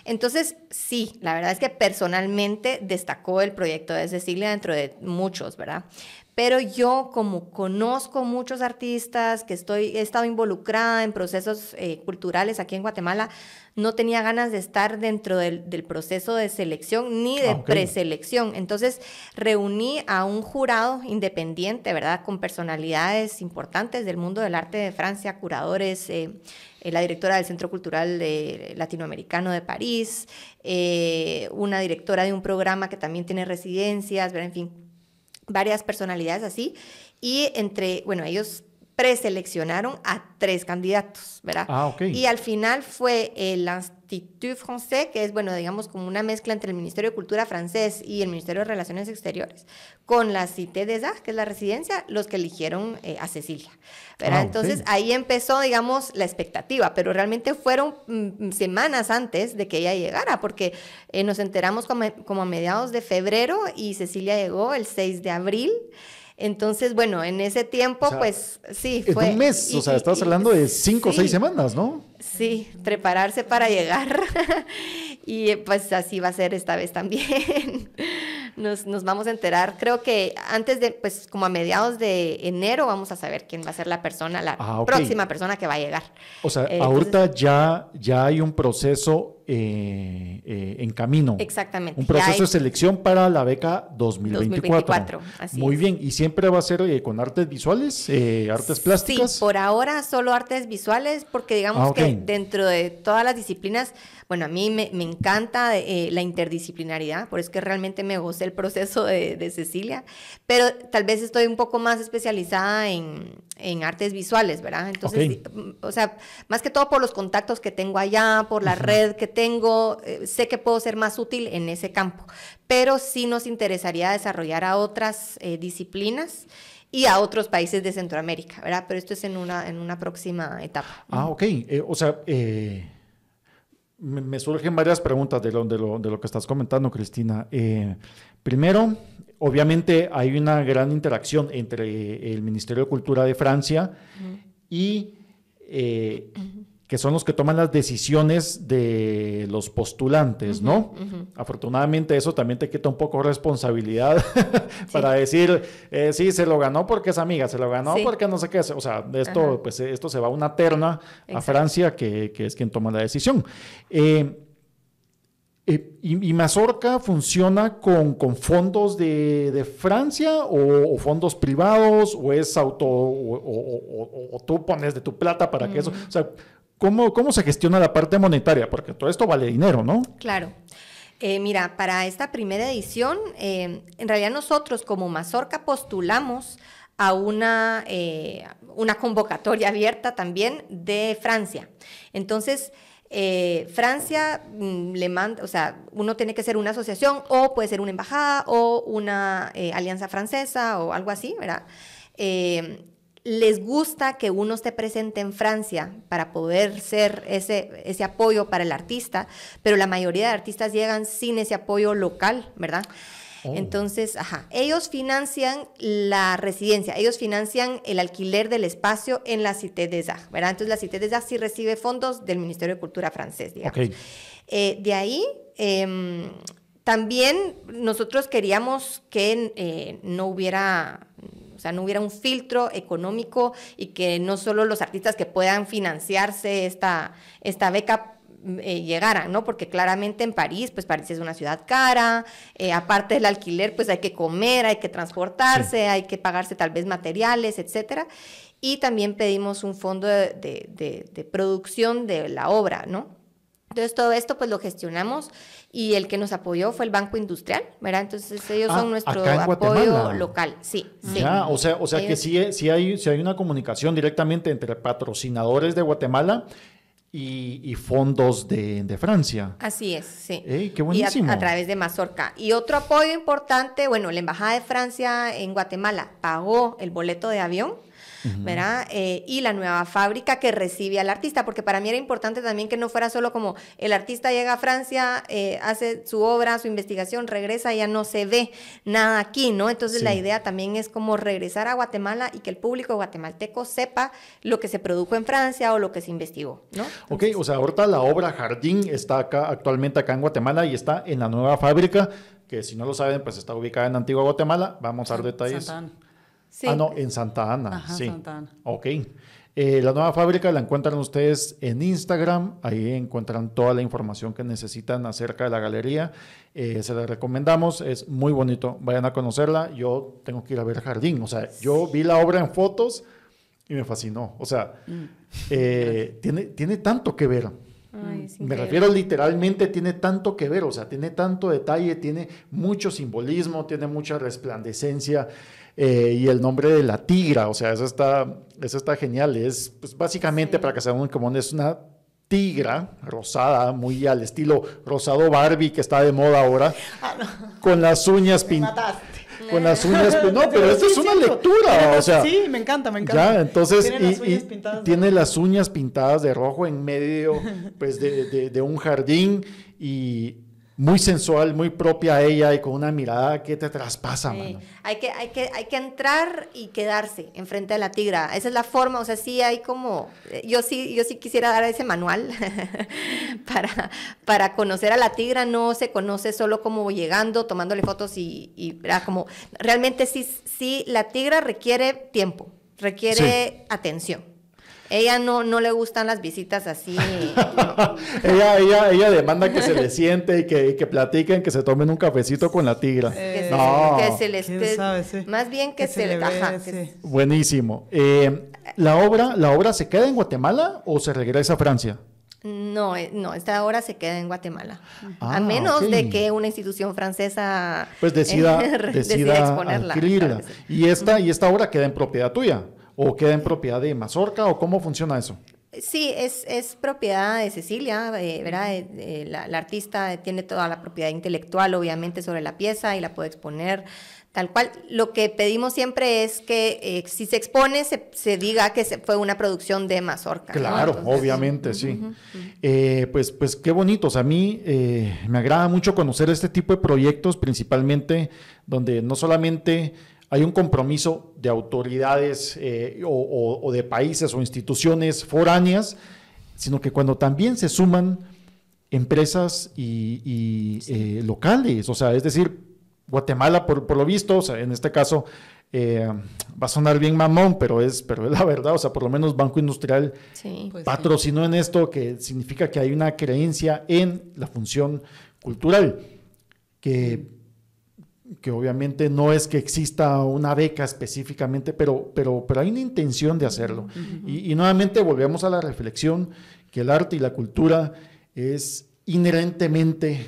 S2: Entonces, sí, la verdad es que personalmente destacó el proyecto de Cecilia dentro de muchos, ¿verdad? Pero yo, como conozco muchos artistas, que estoy, he estado involucrada en procesos eh, culturales aquí en Guatemala, no tenía ganas de estar dentro del, proceso de selección ni de ah, preselección. Entonces reuní a un jurado independiente, ¿verdad? Con personalidades importantes del mundo del arte de Francia, curadores. Eh, eh, la directora del Centro Cultural Latinoamericano de París, una directora de un programa que también tiene residencias, ¿verdad? en fin, varias personalidades así, y entre, bueno, ellos preseleccionaron a tres candidatos, ¿verdad?
S1: Ah, ok. Y al
S2: final fue el Institut Français, que es, bueno, digamos como una mezcla entre el Ministerio de Cultura francés y el Ministerio de Relaciones Exteriores, con la Cité des Arts, que es la residencia, los que eligieron eh, a Cecilia, ¿verdad? Ah, Entonces ahí empezó, digamos, la expectativa, pero realmente fueron mm, semanas antes de que ella llegara, porque eh, nos enteramos como, como a mediados de febrero y Cecilia llegó el 6 de abril. Entonces, bueno, en ese tiempo, pues sí, fue. un mes, o sea, estás hablando de
S1: cinco o seis semanas, ¿no?
S2: Sí, prepararse para llegar. y pues así va a ser esta vez también. Nos, nos, vamos a enterar, creo que antes de, pues como a mediados de enero vamos a saber quién va a ser la persona, la ah, próxima persona que va a llegar.
S1: O sea, ahorita ya, ya hay un proceso eh, eh, en camino.
S2: Exactamente. Un proceso de
S1: selección para la beca 2024. 2024 Muy bien, y siempre va a ser eh, con artes visuales, artes plásticas.
S2: Sí, por ahora solo artes visuales, porque digamos ah, que dentro de todas las disciplinas, bueno, a mí me, encanta la interdisciplinaridad, por eso que realmente me gocé el proceso de, Cecilia, pero tal vez estoy un poco más especializada en, en artes visuales, ¿verdad? Entonces, mm, o sea, más que todo por los contactos que tengo allá, por la red que tengo, eh, sé que puedo ser más útil en ese campo, pero sí nos interesaría desarrollar a otras eh, disciplinas y a otros países de Centroamérica, ¿verdad? Pero esto es en una, en una próxima etapa. Ah,
S1: ok. Eh, o sea, me, surgen varias preguntas de lo, de lo, que estás comentando, Cristina. primero, obviamente hay una gran interacción entre el Ministerio de Cultura de Francia y que son los que toman las decisiones de los postulantes, ¿no? Afortunadamente eso también te quita un poco responsabilidad para decir, eh, sí, se lo ganó porque es amiga, se lo ganó porque no sé qué, o sea, esto, pues, esto se va a una terna a Francia, que, es quien toma la decisión. Eh, eh, y, Mazorca funciona con, fondos de, Francia o, fondos privados o es auto o, tú pones de tu plata para que eso, mm. o sea, ¿cómo, se gestiona la parte monetaria? Porque todo esto vale dinero, ¿no?
S2: Claro. Eh, mira, para esta primera edición, eh, en realidad nosotros como Mazorca postulamos a una, eh, una convocatoria abierta también de Francia. Entonces, Francia mm, le manda, o sea, uno tiene que ser una asociación o puede ser una embajada o una alianza francesa o algo así, ¿verdad? les gusta que uno esté presente en Francia para poder ser ese, ese apoyo para el artista, pero la mayoría de artistas llegan sin ese apoyo local, ¿verdad? Oh. Entonces, ajá, ellos financian la residencia, ellos financian el alquiler del espacio en la Cité des Arts, ¿verdad? Entonces la Cité des Arts sí recibe fondos del Ministerio de Cultura francés, digamos. Eh, de ahí... Em, también nosotros queríamos que eh, no hubiera o sea, no hubiera un filtro económico y que no solo los artistas que puedan financiarse esta, beca mm, eh, llegaran, ¿no? Porque claramente en París, pues París es una ciudad cara, eh, aparte del alquiler, pues hay que comer, hay que transportarse, hay que pagarse tal vez materiales, etcétera. Y también pedimos un fondo de producción de la obra, ¿no? Entonces todo esto pues lo gestionamos y el que nos apoyó fue el Banco Industrial, ¿verdad? Entonces ellos son ah, nuestro apoyo local, sí. sí. o sea, o sea que
S1: sí, sí, hay, hay una comunicación directamente entre patrocinadores de Guatemala y, fondos de, Francia.
S2: Así es, sí.
S1: ¡Qué buenísimo! Y a, través
S2: de Mazorca. Y otro apoyo importante, bueno, la Embajada de Francia en Guatemala pagó el boleto de avión ¿verdad? Eh, y la nueva fábrica que recibe al artista, porque para mí era importante también que no fuera solo como el artista llega a Francia, eh, hace su obra, su investigación, regresa, y ya no se ve nada aquí, ¿no? Entonces la idea también es como regresar a Guatemala y que el público guatemalteco sepa lo que se produjo en Francia o lo que se investigó, ¿no?
S1: ok, o sea, ahorita la obra Jardín está acá actualmente acá en Guatemala y está en la nueva fábrica que si no lo saben, pues está ubicada en Antigua Guatemala. Vamos a dar detalles. Ah, no, en Santa Ana. Ajá, sí. Ok. Eh, la nueva fábrica la encuentran ustedes en Instagram, ahí encuentran toda la información que necesitan acerca de la galería, eh, se la recomendamos, es muy bonito, vayan a conocerla, yo tengo que ir a ver el jardín, o sea, yo vi la obra en fotos y me fascinó, o sea, mm. eh, tiene, tiene tanto que ver. me refiero literalmente, tiene tanto que ver, o sea, tiene tanto detalle, tiene mucho simbolismo, tiene mucha resplandecencia. Eh, y el nombre de la tigra, o sea, eso está, eso está genial, es pues, básicamente, para que se un común, es una tigra rosada, muy al estilo rosado Barbie que está de moda ahora, ah, con las uñas pintadas con las uñas no pero esta es una lectura o sea sí
S3: me encanta me encanta entonces tiene, las, uñas pintadas,
S1: tiene las uñas pintadas de rojo en medio pues de, de un jardín y muy sensual, muy propia a ella y con una mirada que te traspasa,
S2: Hay que, hay, que, hay que entrar y quedarse enfrente de la tigra. Esa es la forma, o sea, sí hay como... Eh, yo sí, yo sí quisiera dar ese manual para, para conocer a la tigra. No se conoce solo como llegando, tomándole fotos y, y como... Realmente sí, sí, la tigra requiere tiempo, requiere atención. Ella no, le gustan las visitas así.
S1: ella, ella, ella demanda que se le siente y que, platiquen, que se tomen un cafecito con la tigra. no. Que se
S2: les, esté Más bien que, se, le,
S1: Buenísimo. Eh, ¿la, obra, ¿La obra se queda en Guatemala o se regresa a Francia?
S2: No, eh, no, esta obra se queda en Guatemala. Ah, a menos de que una institución francesa pues decida, decida, exponerla.
S1: Y esta, y esta obra queda en propiedad tuya o queda en propiedad de Mazorca o cómo funciona eso?
S2: Sí, es, propiedad de Cecilia, eh, ¿verdad? Eh, eh, la, artista tiene toda la propiedad intelectual, obviamente, sobre la pieza y la puede exponer tal cual. Lo que pedimos siempre es que si se expone, se, diga que fue una producción de Mazorca. Claro,
S1: obviamente, sí. pues, pues qué bonitos. A mí me agrada mucho conocer este tipo de proyectos, principalmente donde no solamente hay un compromiso de autoridades eh, o, de países o instituciones foráneas, sino que cuando también se suman empresas y, eh, locales, o sea, es decir, Guatemala, por, lo visto, o sea, en este caso, eh, va a sonar bien mamón, pero es, pero es la verdad, o sea, por lo menos Banco Industrial
S2: pues patrocinó
S1: en esto, que significa que hay una creencia en la función cultural, que que obviamente no es que exista una beca específicamente, pero, pero, pero hay una intención de hacerlo. y, nuevamente volvemos a la reflexión que el arte y la cultura es inherentemente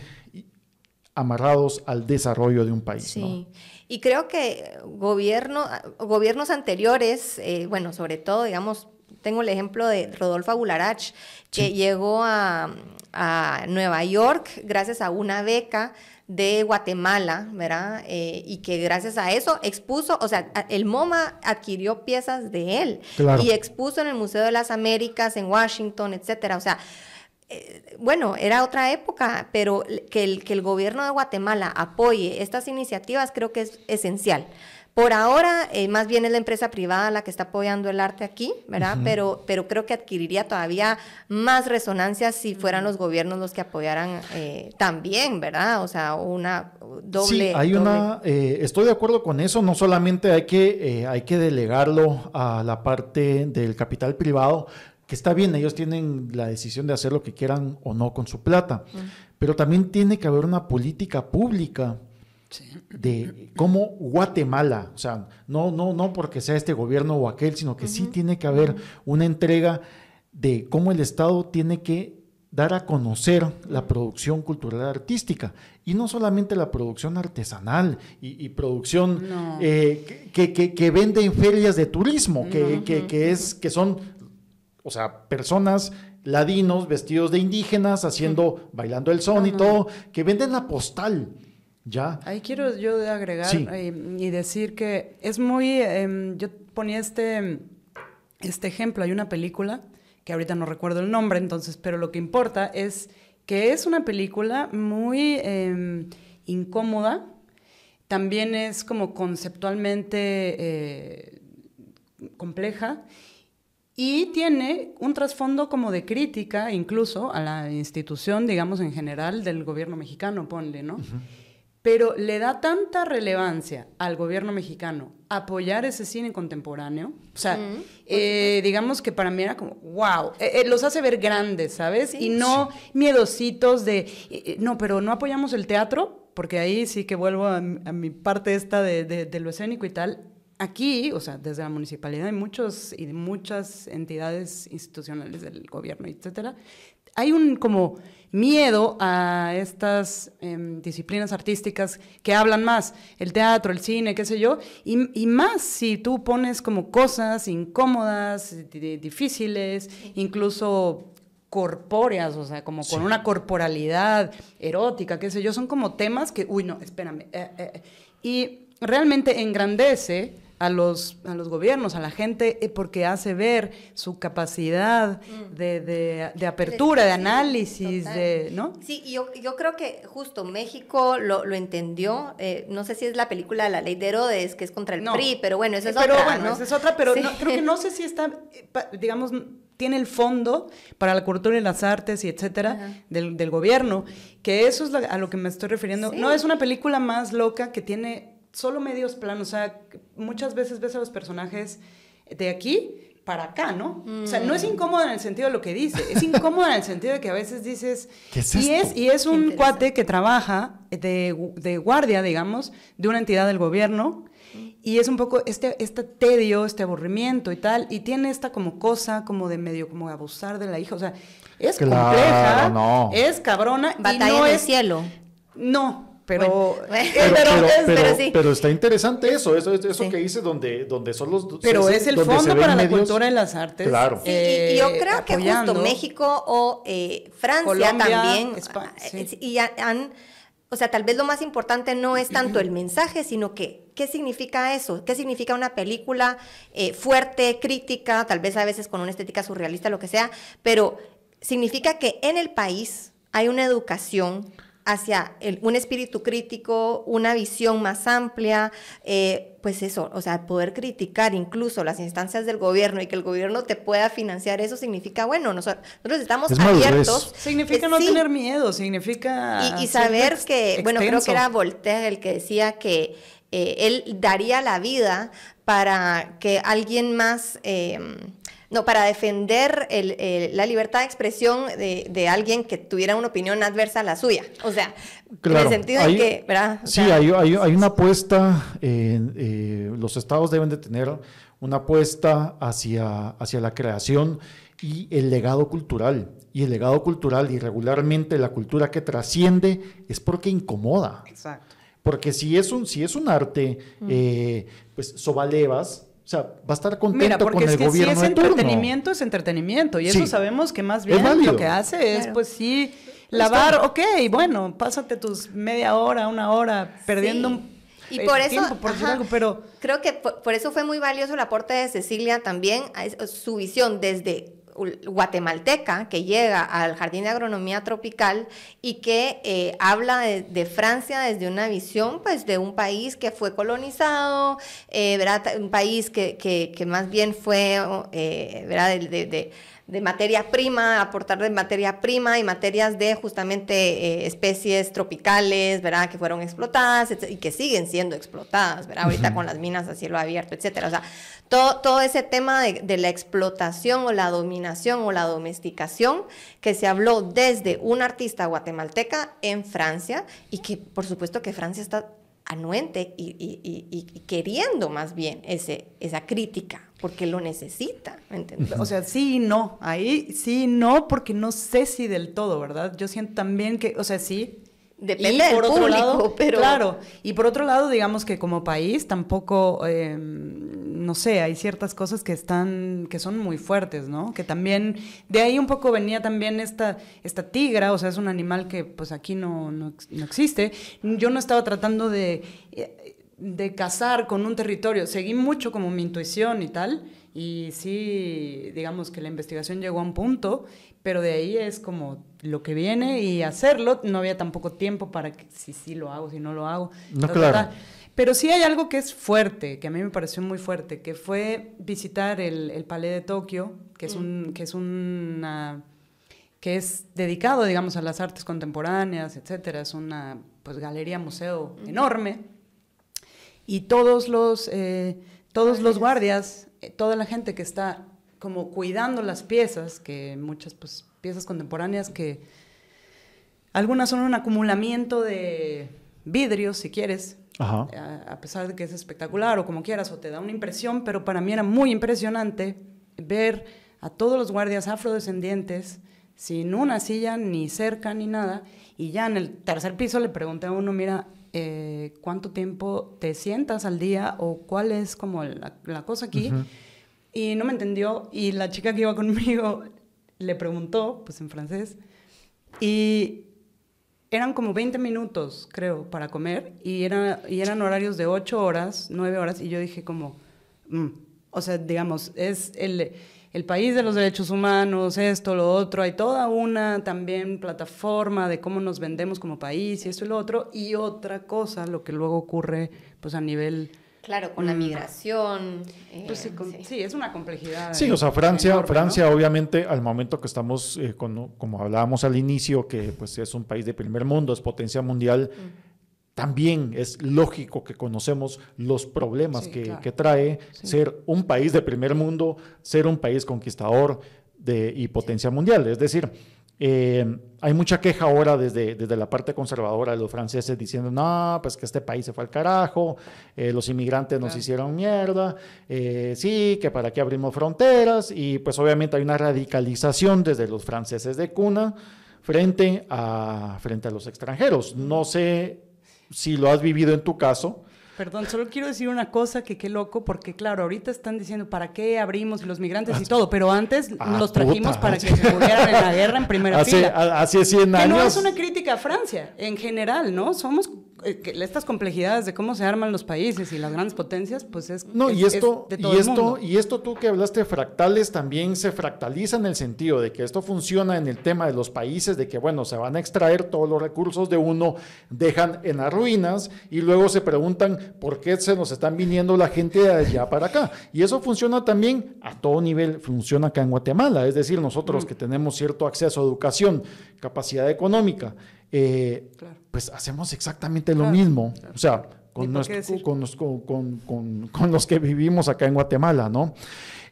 S1: amarrados al desarrollo de un país. Sí.
S2: Y creo que gobierno, gobiernos anteriores, eh, bueno, sobre todo, digamos, tengo el ejemplo de Rodolfo Bularach que llegó a, a Nueva York gracias a una beca de Guatemala, ¿verdad? Eh, y que gracias a eso expuso, o sea, el MoMA adquirió piezas de él y expuso en el Museo de las Américas, en Washington, etcétera. O sea, eh, bueno, era otra época, pero que el, que el gobierno de Guatemala apoye estas iniciativas creo que es esencial. Por ahora, eh, más bien es la empresa privada la que está apoyando el arte aquí, ¿verdad? pero, pero creo que adquiriría todavía más resonancia si fueran los gobiernos los que apoyaran eh, también, ¿verdad? O sea, una doble... Sí, hay una...
S1: Eh, estoy de acuerdo con eso, no solamente hay que, hay que delegarlo a la parte del capital privado, que está bien, ellos tienen la decisión de hacer lo que quieran o no con su plata, pero también tiene que haber una política pública de cómo Guatemala, o sea, no, no, no porque sea este gobierno o aquel, sino que sí tiene que haber una entrega de cómo el Estado tiene que dar a conocer la producción cultural artística y no solamente la producción artesanal y, producción eh, que, que, que, vende en ferias de turismo, que, que, es, que son, o sea, personas ladinos vestidos de indígenas haciendo, bailando el son y todo, que venden la postal
S3: Ahí quiero yo agregar eh, y decir que es muy, em, yo ponía este, este ejemplo, hay una película que ahorita no recuerdo el nombre, entonces, pero lo que importa es que es una película muy em, incómoda, también es como conceptualmente eh, compleja y tiene un trasfondo como de crítica incluso a la institución, digamos, en general del gobierno mexicano, ponle, ¿no? pero le da tanta relevancia al gobierno mexicano apoyar ese cine contemporáneo. O sea, eh, digamos que para mí era como, wow, eh, eh, los hace ver grandes, ¿sabes? Y no miedositos de, no, pero no apoyamos el teatro, porque ahí sí que vuelvo a, mi parte esta de, lo escénico y tal. Aquí, o sea, desde la municipalidad muchos y muchas entidades institucionales del gobierno, etcétera, hay un como miedo a estas em, disciplinas artísticas que hablan más, el teatro, el cine, qué sé yo, y, más si tú pones como cosas incómodas, difíciles, incluso corpóreas, o sea, como con una corporalidad erótica, qué sé yo, son como temas que, uy, no, espérame. Eh, eh, eh, y realmente engrandece a los, a los gobiernos, a la gente, eh, porque hace ver su capacidad mm. de, apertura, de análisis, de, ¿no?
S2: Sí, yo, yo creo que justo México lo, lo entendió. Eh, no sé si es la película La Ley de Herodes, que es contra el PRI, pero bueno, esa es otra. Pero bueno, ¿no? esa es
S3: otra, pero no, creo que no sé si está, eh, digamos, tiene el fondo para la cultura y las artes y etcétera del, del, gobierno, que eso es a lo que me estoy refiriendo. No es una película más loca que tiene solo medios planos. O sea, muchas veces ves a los personajes de aquí para acá, ¿no? O sea, no es mm. incómodo en el sentido de lo que dice, es incómodo en el sentido de que a veces dices, ¿Qué es y, es, y es un cuate que trabaja de, guardia, digamos, de una entidad del gobierno, y es un poco este, este tedio, este aburrimiento y tal, y tiene esta como cosa, como de medio, como abusar de la hija, o sea, es compleja, no. es cabrona, Batalla y no cielo. No, pero,
S1: pero, está interesante eso, eso, eso que dice donde, donde son los... Pero es, el fondo para la cultura
S3: y las artes. Claro. y, yo eh, creo que justo
S2: México o eh, Francia también, ah, y O sea, tal vez lo más importante no es tanto el mensaje, sino que qué significa eso, qué significa una película eh, fuerte, crítica, tal vez a veces con una estética surrealista, lo que sea, pero significa que en el país hay una educación hacia un espíritu crítico, una visión más amplia, eh, pues eso, o sea, poder criticar incluso las instancias del gobierno y que el gobierno te pueda financiar eso significa, bueno, nosotros, estamos abiertos. Significa eh, no tener miedo,
S3: significa...
S2: Y, saber que, bueno, creo que era Voltaire el que decía que eh, él daría la vida para que alguien más... Em, no, para defender la libertad de expresión de, alguien que tuviera una opinión adversa a la suya. O sea, en el sentido de que, sí,
S1: hay, una apuesta, eh, eh, los estados deben de tener una apuesta hacia, hacia la creación y el legado cultural. Y el legado cultural y regularmente la cultura que trasciende es porque incomoda. Exacto. Porque si es un, si es un arte, mm. eh, pues sobalevas, o sea, va a estar contento Mira, porque con es el que gobierno. Si es entretenimiento,
S3: es entretenimiento. Y eso sabemos que más bien lo que hace es, pues sí, lavar, ok, bueno, pásate tus media hora, una hora, perdiendo un
S2: y eh, por eso, tiempo, por algo, pero... Creo que por, eso fue muy valioso el aporte de Cecilia también, su visión desde guatemalteca que llega al Jardín de Agronomía Tropical y que eh, habla de, Francia desde una visión pues de un país que fue colonizado, eh, un país que, más bien fue eh, de, de materia prima, aportar de materia prima y materias de justamente eh, especies tropicales, ¿verdad? Que fueron explotadas y que siguen siendo explotadas, ¿verdad? Ahorita con las minas a cielo abierto, etcétera. O sea, todo, todo ese tema de, la explotación o la dominación o la domesticación que se habló desde un artista guatemalteca en Francia y que por supuesto que Francia está anuente y, y queriendo más bien ese, esa crítica porque lo necesita. ¿entendés? O sea, sí y no, ahí sí
S3: y no, porque no sé si del todo, ¿verdad? Yo siento también que, o sea, sí. Depende del otro lado, Claro, y por otro lado, digamos que como país tampoco, em, no sé, hay ciertas cosas que están, que son muy fuertes, ¿no? Que también, de ahí un poco venía también esta, esta tigra, o sea, es un animal que pues aquí no, no existe. Yo no estaba tratando de eh, de casar con un territorio. Seguí mucho como mi intuición y tal, y sí, digamos que la investigación llegó a un punto, pero de ahí es como lo que viene y hacerlo. No había tampoco tiempo para que si sí lo hago, si no lo hago. No, claro. Pero sí hay algo que es fuerte, que a mí me pareció muy fuerte, que fue visitar el, Palais de Tokio, que es, mm. un, que es una que es dedicado, digamos, a las artes contemporáneas, etcétera. Es una pues, galería museo enorme y todos los, eh, todos los guardias, eh, toda la gente que está como cuidando las piezas, que muchas pues, piezas contemporáneas que algunas son un acumulamiento de vidrios, si quieres,
S1: eh, A,
S3: a pesar de que es espectacular o como quieras, o te da una impresión, pero para mí era muy impresionante ver a todos los guardias afrodescendientes sin una silla, ni cerca, ni nada. Y ya en el tercer piso le pregunté a uno, mira, eh, cuánto tiempo te sientas al día o cuál es como la, cosa aquí. Y no me entendió y la chica que iba conmigo le preguntó, pues en francés, y eran como 20 minutos, creo, para comer y, era, y eran horarios de 8 horas, 9 horas y yo dije como, mm", o sea, digamos, es el el país de los derechos humanos, esto, lo otro, hay toda una también plataforma de cómo nos vendemos como país y esto y lo otro, y otra cosa, lo que luego ocurre pues a nivel...
S2: Claro, con la mm, migración. Eh, pues,
S3: sí, es una complejidad. Sí, o sea, Francia, Francia
S1: obviamente, al momento que estamos, eh, como hablábamos al inicio, que pues es un país de primer mundo, es potencia mundial. Mm también es lógico que conocemos los problemas que, trae ser un país de primer mundo, ser un país conquistador y potencia mundial. Es decir, eh, hay mucha queja ahora desde, desde la parte conservadora de los franceses diciendo, no, pues que este país se fue al carajo, eh, los inmigrantes nos hicieron mierda, eh, sí, que para qué abrimos fronteras, y pues obviamente hay una radicalización desde los franceses de cuna frente a, frente a los extranjeros. No sé si lo has vivido en tu caso.
S3: Perdón, solo quiero decir una cosa que qué loco, porque claro, ahorita están diciendo para qué abrimos los migrantes y todo, pero antes ah, los trajimos para que se murieran en la guerra en primera fila.
S1: Hace 100 Que no es una
S3: crítica a Francia, en general, ¿no? Somos eh, estas complejidades de cómo se arman los países y las grandes potencias, pues es. No, y esto, y, esto
S1: y esto tú que hablaste de fractales también se fractaliza en el sentido de que esto funciona en el tema de los países, de que, bueno, se van a extraer todos los recursos de uno, dejan en las ruinas y luego se preguntan por qué se nos están viniendo la gente de allá para acá. Y eso funciona también a todo nivel, funciona acá en Guatemala, es decir, nosotros mm. que tenemos cierto acceso a educación, capacidad económica, eh, pues hacemos exactamente lo mismo. O sea, con, con, los, que vivimos acá en Guatemala, ¿no?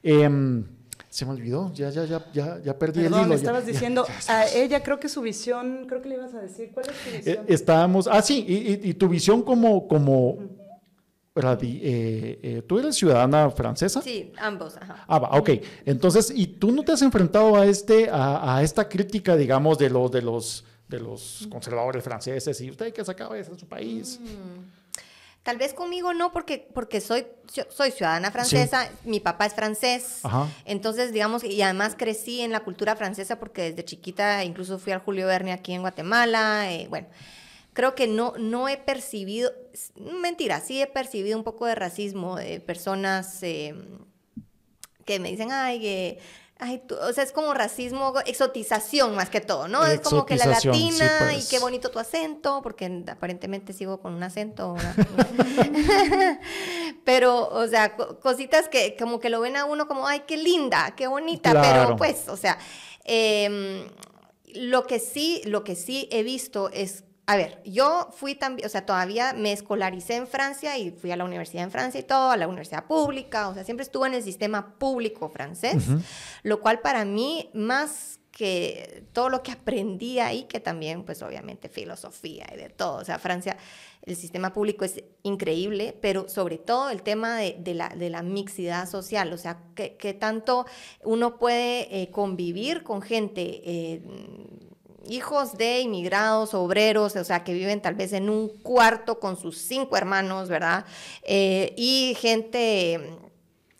S1: Em, se me olvidó, ya, ya, ya, ya, perdí el hilo. Me estabas diciendo
S3: a ella, creo que su visión, creo que le ibas a decir, ¿cuál es tu eh, visión?
S1: estábamos, ah, sí, y, tu visión como, como eh, ¿Tú eres ciudadana francesa?
S2: Sí, ambos. Ajá.
S1: Ah, ok. Entonces, ¿y tú no te has enfrentado a, este, a esta crítica, digamos, de los, de los de los conservadores franceses y usted que se acaba de su país.
S2: Mm. Tal vez conmigo no, porque, porque soy, soy ciudadana francesa, mi papá es francés, entonces digamos, y además crecí en la cultura francesa porque desde chiquita incluso fui al Julio Verne aquí en Guatemala, eh, bueno, creo que no, no he percibido, mentira, sí he percibido un poco de racismo de personas eh, que me dicen, ay, que... Ay, o sea, es como racismo, exotización más que todo, ¿no? Es como que la latina pues. y qué bonito tu acento, porque aparentemente sigo con un acento. pero, o sea, cositas que como que lo ven a uno como, ay, qué linda, qué bonita, pero pues, o sea, em, lo que sí, lo que sí he visto es a ver, yo fui también, o sea, todavía me escolaricé en Francia y fui a la universidad en Francia y todo, a la universidad pública, o sea, siempre estuve en el sistema público francés, lo cual para mí más que todo lo que aprendí ahí, que también, pues obviamente, filosofía y de todo. O sea, Francia, el sistema público es increíble, pero sobre todo el tema de, la, mixidad social, o sea, que, tanto uno puede eh, convivir con gente. Eh, hijos de inmigrados, obreros, o sea, que viven tal vez en un cuarto con sus cinco hermanos, ¿verdad? Eh, y gente...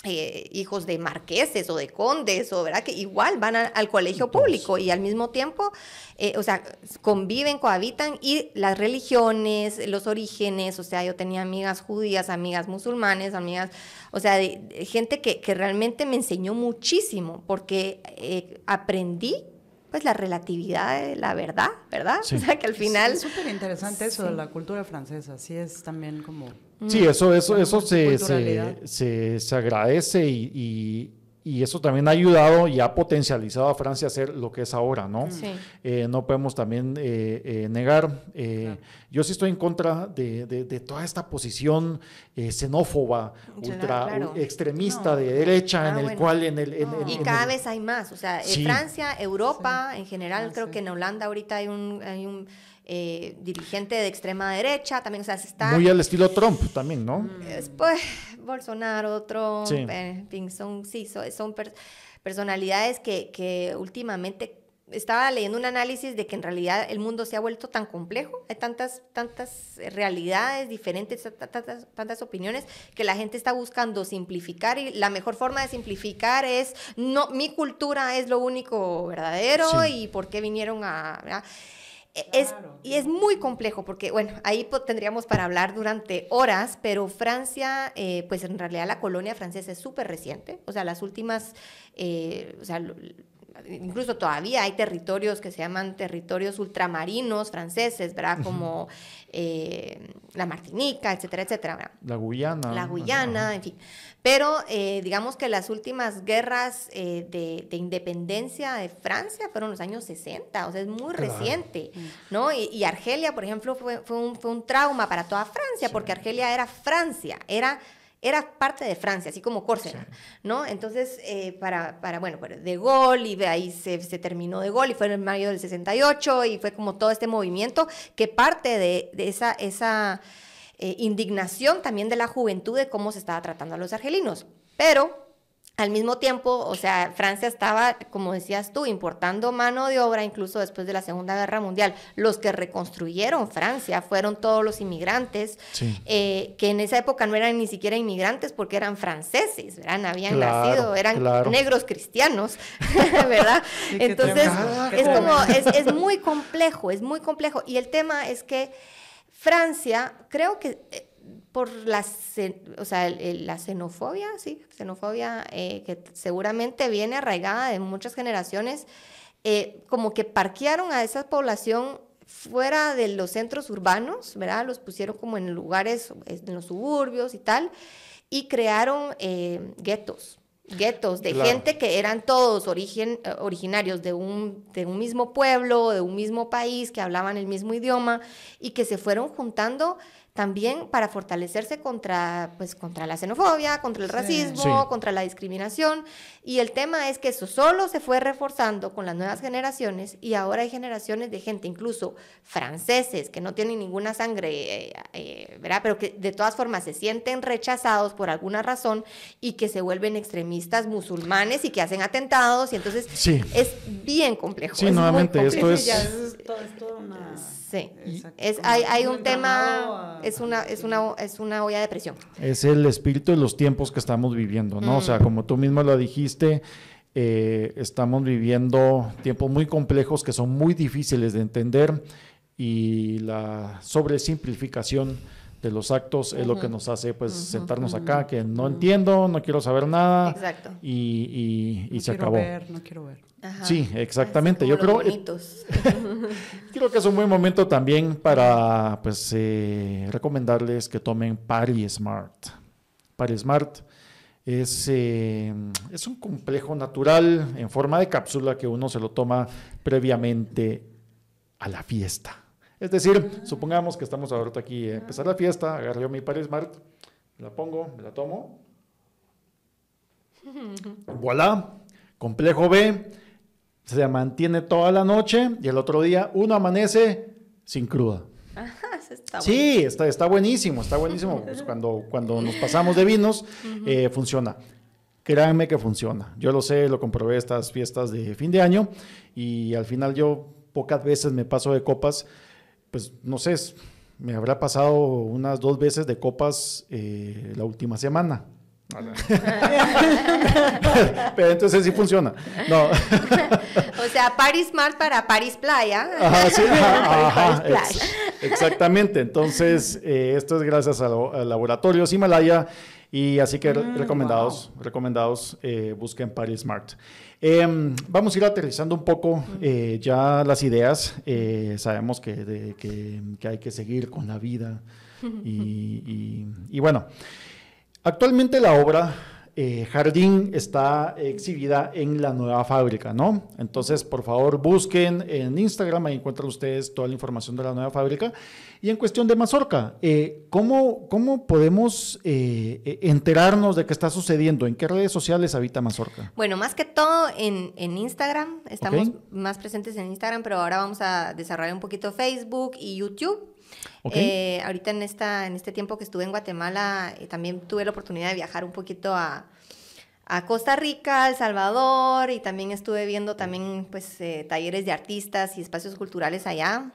S2: Eh, hijos de marqueses o de condes, o verdad que igual van al colegio público y al mismo tiempo, eh, o sea, conviven, cohabitan y las religiones, los orígenes, o sea, yo tenía amigas judías, amigas musulmanes, amigas, o sea, gente que, realmente me enseñó muchísimo porque aprendí es pues, la relatividad de la verdad, ¿verdad? O sea, que al final... es súper interesante eso de la
S3: cultura francesa, sí es también como... Mm. Sí, eso, eso, eso se, se,
S1: se, agradece y, y eso también ha ayudado y ha potencializado a Francia a ser lo que es ahora, ¿no? Eh, no podemos también eh, eh, negar claro. Yo sí estoy en contra de, toda esta posición eh, xenófoba, ultra extremista de derecha, en ah, el cual en el... y cada vez
S2: hay más, o sea, Francia, Europa, en general, ah, creo que en Holanda ahorita hay un... Hay un eh, dirigente de extrema derecha, también, o sea, se está... Muy al
S1: estilo Trump también, ¿no? Mm. Pues,
S2: Bolsonaro, Trump, eh, son, sí, son, personalidades que, que últimamente estaba leyendo un análisis de que en realidad el mundo se ha vuelto tan complejo, hay tantas, tantas realidades diferentes, tantas, opiniones, que la gente está buscando simplificar y la mejor forma de simplificar es, no, mi cultura es lo único verdadero y por qué vinieron a... E, es, y es muy complejo porque, bueno, ahí tendríamos para hablar durante horas, pero Francia, eh, pues en realidad la colonia francesa es súper reciente, o sea, las últimas, eh, o sea, incluso todavía hay territorios que se llaman territorios ultramarinos franceses, ¿verdad? Como eh, la Martinica, etcétera, etcétera.
S1: La Guyana. La Guyana,
S2: en fin. Pero eh, digamos que las últimas guerras eh, de, independencia de Francia fueron los años 60, o sea, es muy reciente, mm. ¿no? Y, Argelia, por ejemplo, fue, un, trauma para toda Francia, porque Argelia era Francia, era era parte de Francia, así como Córcega, ¿no? Entonces, eh, para, para, bueno, de gol, y de ahí se, terminó de gol, y fue en mayo del 68, y fue como todo este movimiento que parte de, esa, esa eh, indignación también de la juventud de cómo se estaba tratando a los argelinos. Pero al mismo tiempo, o sea, Francia estaba, como decías tú, importando mano de obra incluso después de la Segunda Guerra Mundial. Los que reconstruyeron Francia fueron todos los inmigrantes, eh, que en esa época no eran ni siquiera inmigrantes porque eran franceses, ¿verdad? Habían nacido, eran negros cristianos, ¿verdad? Entonces, es como, es muy complejo, es muy complejo. Y el tema es que Francia, creo que eh, por la, o sea, la xenofobia, sí, xenofobia eh, que seguramente viene arraigada de muchas generaciones, eh, como que parquearon a esa población fuera de los centros urbanos, ¿verdad? Los pusieron como en lugares, en los suburbios y tal, y crearon eh, guetos, guetos de gente que eran todos origen, originarios de un, de un mismo pueblo, de un mismo país, que hablaban el mismo idioma y que se fueron juntando también para fortalecerse contra, pues, contra la xenofobia, contra el racismo, contra la discriminación. Y el tema es que eso solo se fue reforzando con las nuevas generaciones y ahora hay generaciones de gente, incluso franceses, que no tienen ninguna sangre, eh, eh, ¿verdad? Pero que de todas formas se sienten rechazados por alguna razón y que se vuelven extremistas musulmanes y que hacen atentados. Y entonces es bien complejo. Sí, nuevamente, esto es... Sí. Es, hay, un tema, es, una, es, es una olla de presión.
S1: Es el espíritu de los tiempos que estamos viviendo, ¿no? O sea, mm. como tú mismo lo dijiste, eh, estamos viviendo tiempos muy complejos que son muy difíciles de entender y la sobresimplificación de los actos es lo que nos hace pues sentarnos acá, que no entiendo, no quiero saber nada. Exacto. Y, y, y no quiero Ver, no quiero ver. Sí, exactamente. Yo creo, creo que es un buen momento también para pues eh, recomendarles que tomen Party Smart. Party Smart es, eh, es un complejo natural en forma de cápsula que uno se lo toma previamente a la fiesta. Es decir, supongamos que estamos ahorita aquí, a eh, empezar la fiesta, agarré mi parismart, Smart, la pongo, me la tomo. voilà, complejo B, se mantiene toda la noche y el otro día uno amanece sin cruda. sí, está, buenísimo, está buenísimo. Pues cuando, cuando nos pasamos de vinos, eh, funciona. Créanme que funciona. Yo lo sé, lo comprobé estas fiestas de fin de año y al final yo pocas veces me paso de copas pues no sé, me habrá pasado unas dos veces de copas eh, la última semana. Pero entonces sí funciona.
S2: o sea, Paris Smart para Paris Playa. Ajá,
S1: ajá, exactamente. Entonces, eh, esto es gracias a Laboratorios laboratorio Himalaya y así que mm, recomendados, recomendados, eh, busquen Party Smart. Em, vamos a ir aterrizando un poco eh, ya las ideas. Eh, sabemos que, hay que seguir con la vida. y bueno, actualmente la obra eh, jardín está exhibida en la nueva fábrica, ¿no? Entonces, por favor, busquen en Instagram, ahí encuentran ustedes toda la información de la nueva fábrica. Y en cuestión de Mazorca, eh, ¿cómo, podemos eh, e, enterarnos de qué está sucediendo? ¿En qué redes sociales habita Mazorca?
S2: Bueno, más que todo en, Instagram, estamos más presentes en Instagram, pero ahora vamos a desarrollar un poquito Facebook y YouTube. Eh, ahorita en, esta, en este tiempo que estuve en Guatemala, eh, también tuve la oportunidad de viajar un poquito a, Costa Rica, El Salvador, y también estuve viendo también pues, eh, talleres de artistas y espacios culturales allá.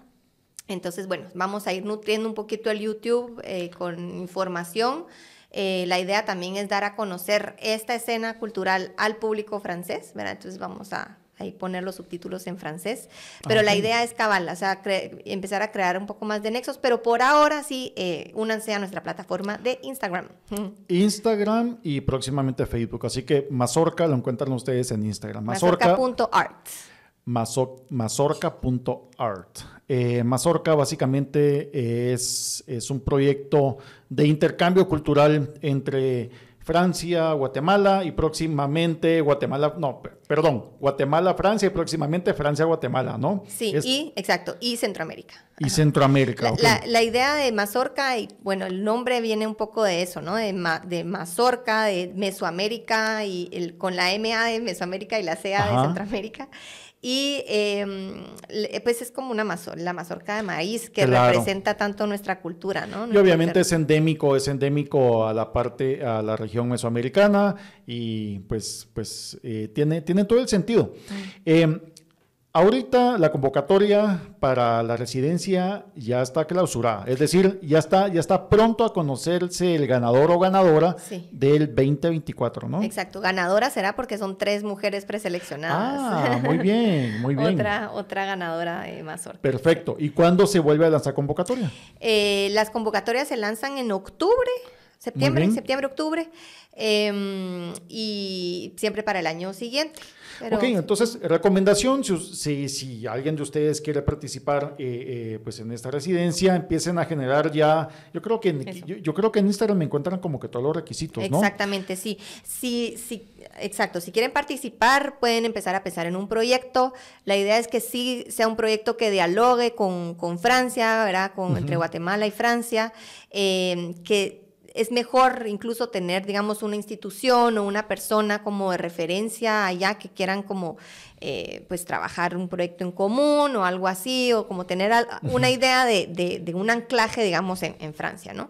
S2: Entonces, bueno, vamos a ir nutriendo un poquito el YouTube con información. la idea también es dar a conocer esta escena cultural al público francés, ¿verdad? Entonces vamos a ahí poner los subtítulos en francés. Ah, pero la idea es cabal, o sea, empezar a crear un poco más de nexos, pero por ahora sí, eh, únanse a nuestra plataforma de Instagram.
S1: Instagram y próximamente Facebook, así que Mazorca lo encuentran ustedes en Instagram. Mazorca.art. mazorca.art. Eh, mazorca básicamente es, es un proyecto de intercambio cultural entre Francia, Guatemala y próximamente Guatemala, no, perdón, Guatemala, Francia y próximamente Francia, Guatemala, ¿no? Sí, y
S2: exacto, y Centroamérica.
S1: Y Centroamérica. La,
S2: la, idea de Mazorca, y bueno, el nombre viene un poco de eso, ¿no? De, Mazorca, de Mesoamérica, y el, con la MA de Mesoamérica y la CA de Centroamérica. Y em, pues es como una la mazorca de maíz que representa tanto nuestra cultura, ¿no? y obviamente es
S1: endémico, es endémico a la parte, a la región mesoamericana y pues, pues eh, tiene, tiene todo el sentido. Eh, Ahorita la convocatoria para la residencia ya está clausurada, es decir, ya está, ya está pronto a conocerse el ganador o ganadora del 2024, ¿no?
S2: Exacto, ganadora será porque son tres mujeres preseleccionadas. Ah, muy
S1: bien, muy bien. otra,
S2: otra ganadora eh, más.
S1: Perfecto. ¿Y cuándo se vuelve a lanzar convocatoria?
S2: Eh, las convocatorias se lanzan en octubre septiembre, septiembre, octubre, em, y siempre para el año siguiente. Ok,
S1: entonces, recomendación, si, si, alguien de ustedes quiere participar eh, eh, pues en esta residencia, empiecen a generar ya, yo creo que en, yo, creo que en Instagram me encuentran como que todos los requisitos, ¿no?
S2: Exactamente, sí. Sí, sí, exacto. Si quieren participar, pueden empezar a pensar en un proyecto. La idea es que sí sea un proyecto que dialogue con, Francia, ¿verdad? Con, Entre Guatemala y Francia, eh, que es mejor incluso tener, digamos, una institución o una persona como de referencia allá que quieran como, eh, pues, trabajar un proyecto en común o algo así, o como tener una idea de, de, de un anclaje, digamos, en, en Francia, ¿no?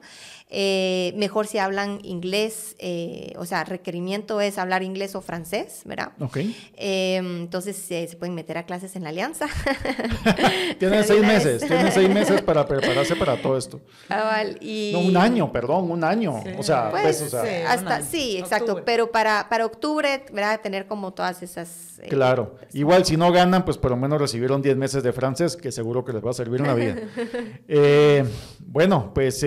S2: Eh, mejor si hablan inglés, eh, o sea, requerimiento es hablar inglés o francés, ¿verdad? Ok. Eh, entonces se pueden meter a clases en la alianza. tienen seis meses, tienen seis meses
S1: para prepararse para todo esto. un año, perdón, un año. O sea, pues, pues, hasta,
S2: sí, exacto, pero para, para octubre, ¿verdad? Tener como todas esas... claro,
S1: igual si no ganan, pues por lo menos recibieron diez meses de francés, que seguro que les va a servir una vida. bueno, pues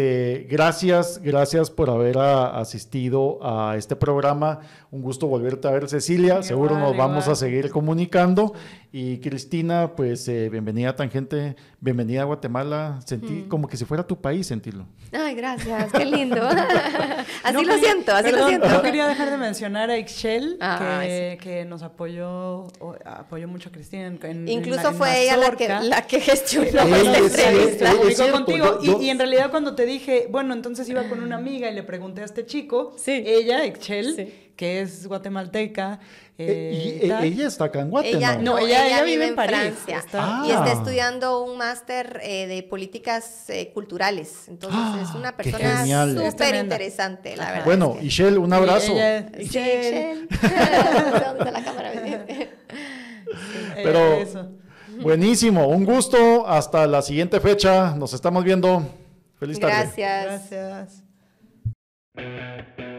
S1: gracias gracias, por haber ah, asistido a este programa. Un gusto volverte a ver, Cecilia. Seguro nos vamos a seguir comunicando. Y Cristina, pues eh, bienvenida a Tangente bienvenida a Guatemala, sentí como que si fuera tu país sentirlo.
S2: Ay, gracias,
S3: qué lindo. así lo pues, siento, así lo siento. No quería dejar de mencionar a Ixchel, que, que, nos apoyó, apoyó mucho a Cristina. En, Incluso fue ella la que, la que gestionó esta entrevista. y, en realidad cuando te dije, bueno, entonces iba con una amiga y le pregunté a este chico, ella, Ixchel, que es guatemalteca.
S1: Eh, ¿Y, eh, eh, ella está acá en Guatemala? no, ella, vive en París. Francia ah. y está estudiando
S2: un máster de políticas culturales. Entonces es ah, una persona súper interesante, la verdad.
S1: Bueno, Michelle un abrazo. Pero buenísimo, un gusto. Hasta la siguiente fecha. Nos estamos viendo. Feliz tarde.
S2: Gracias.
S3: Gracias.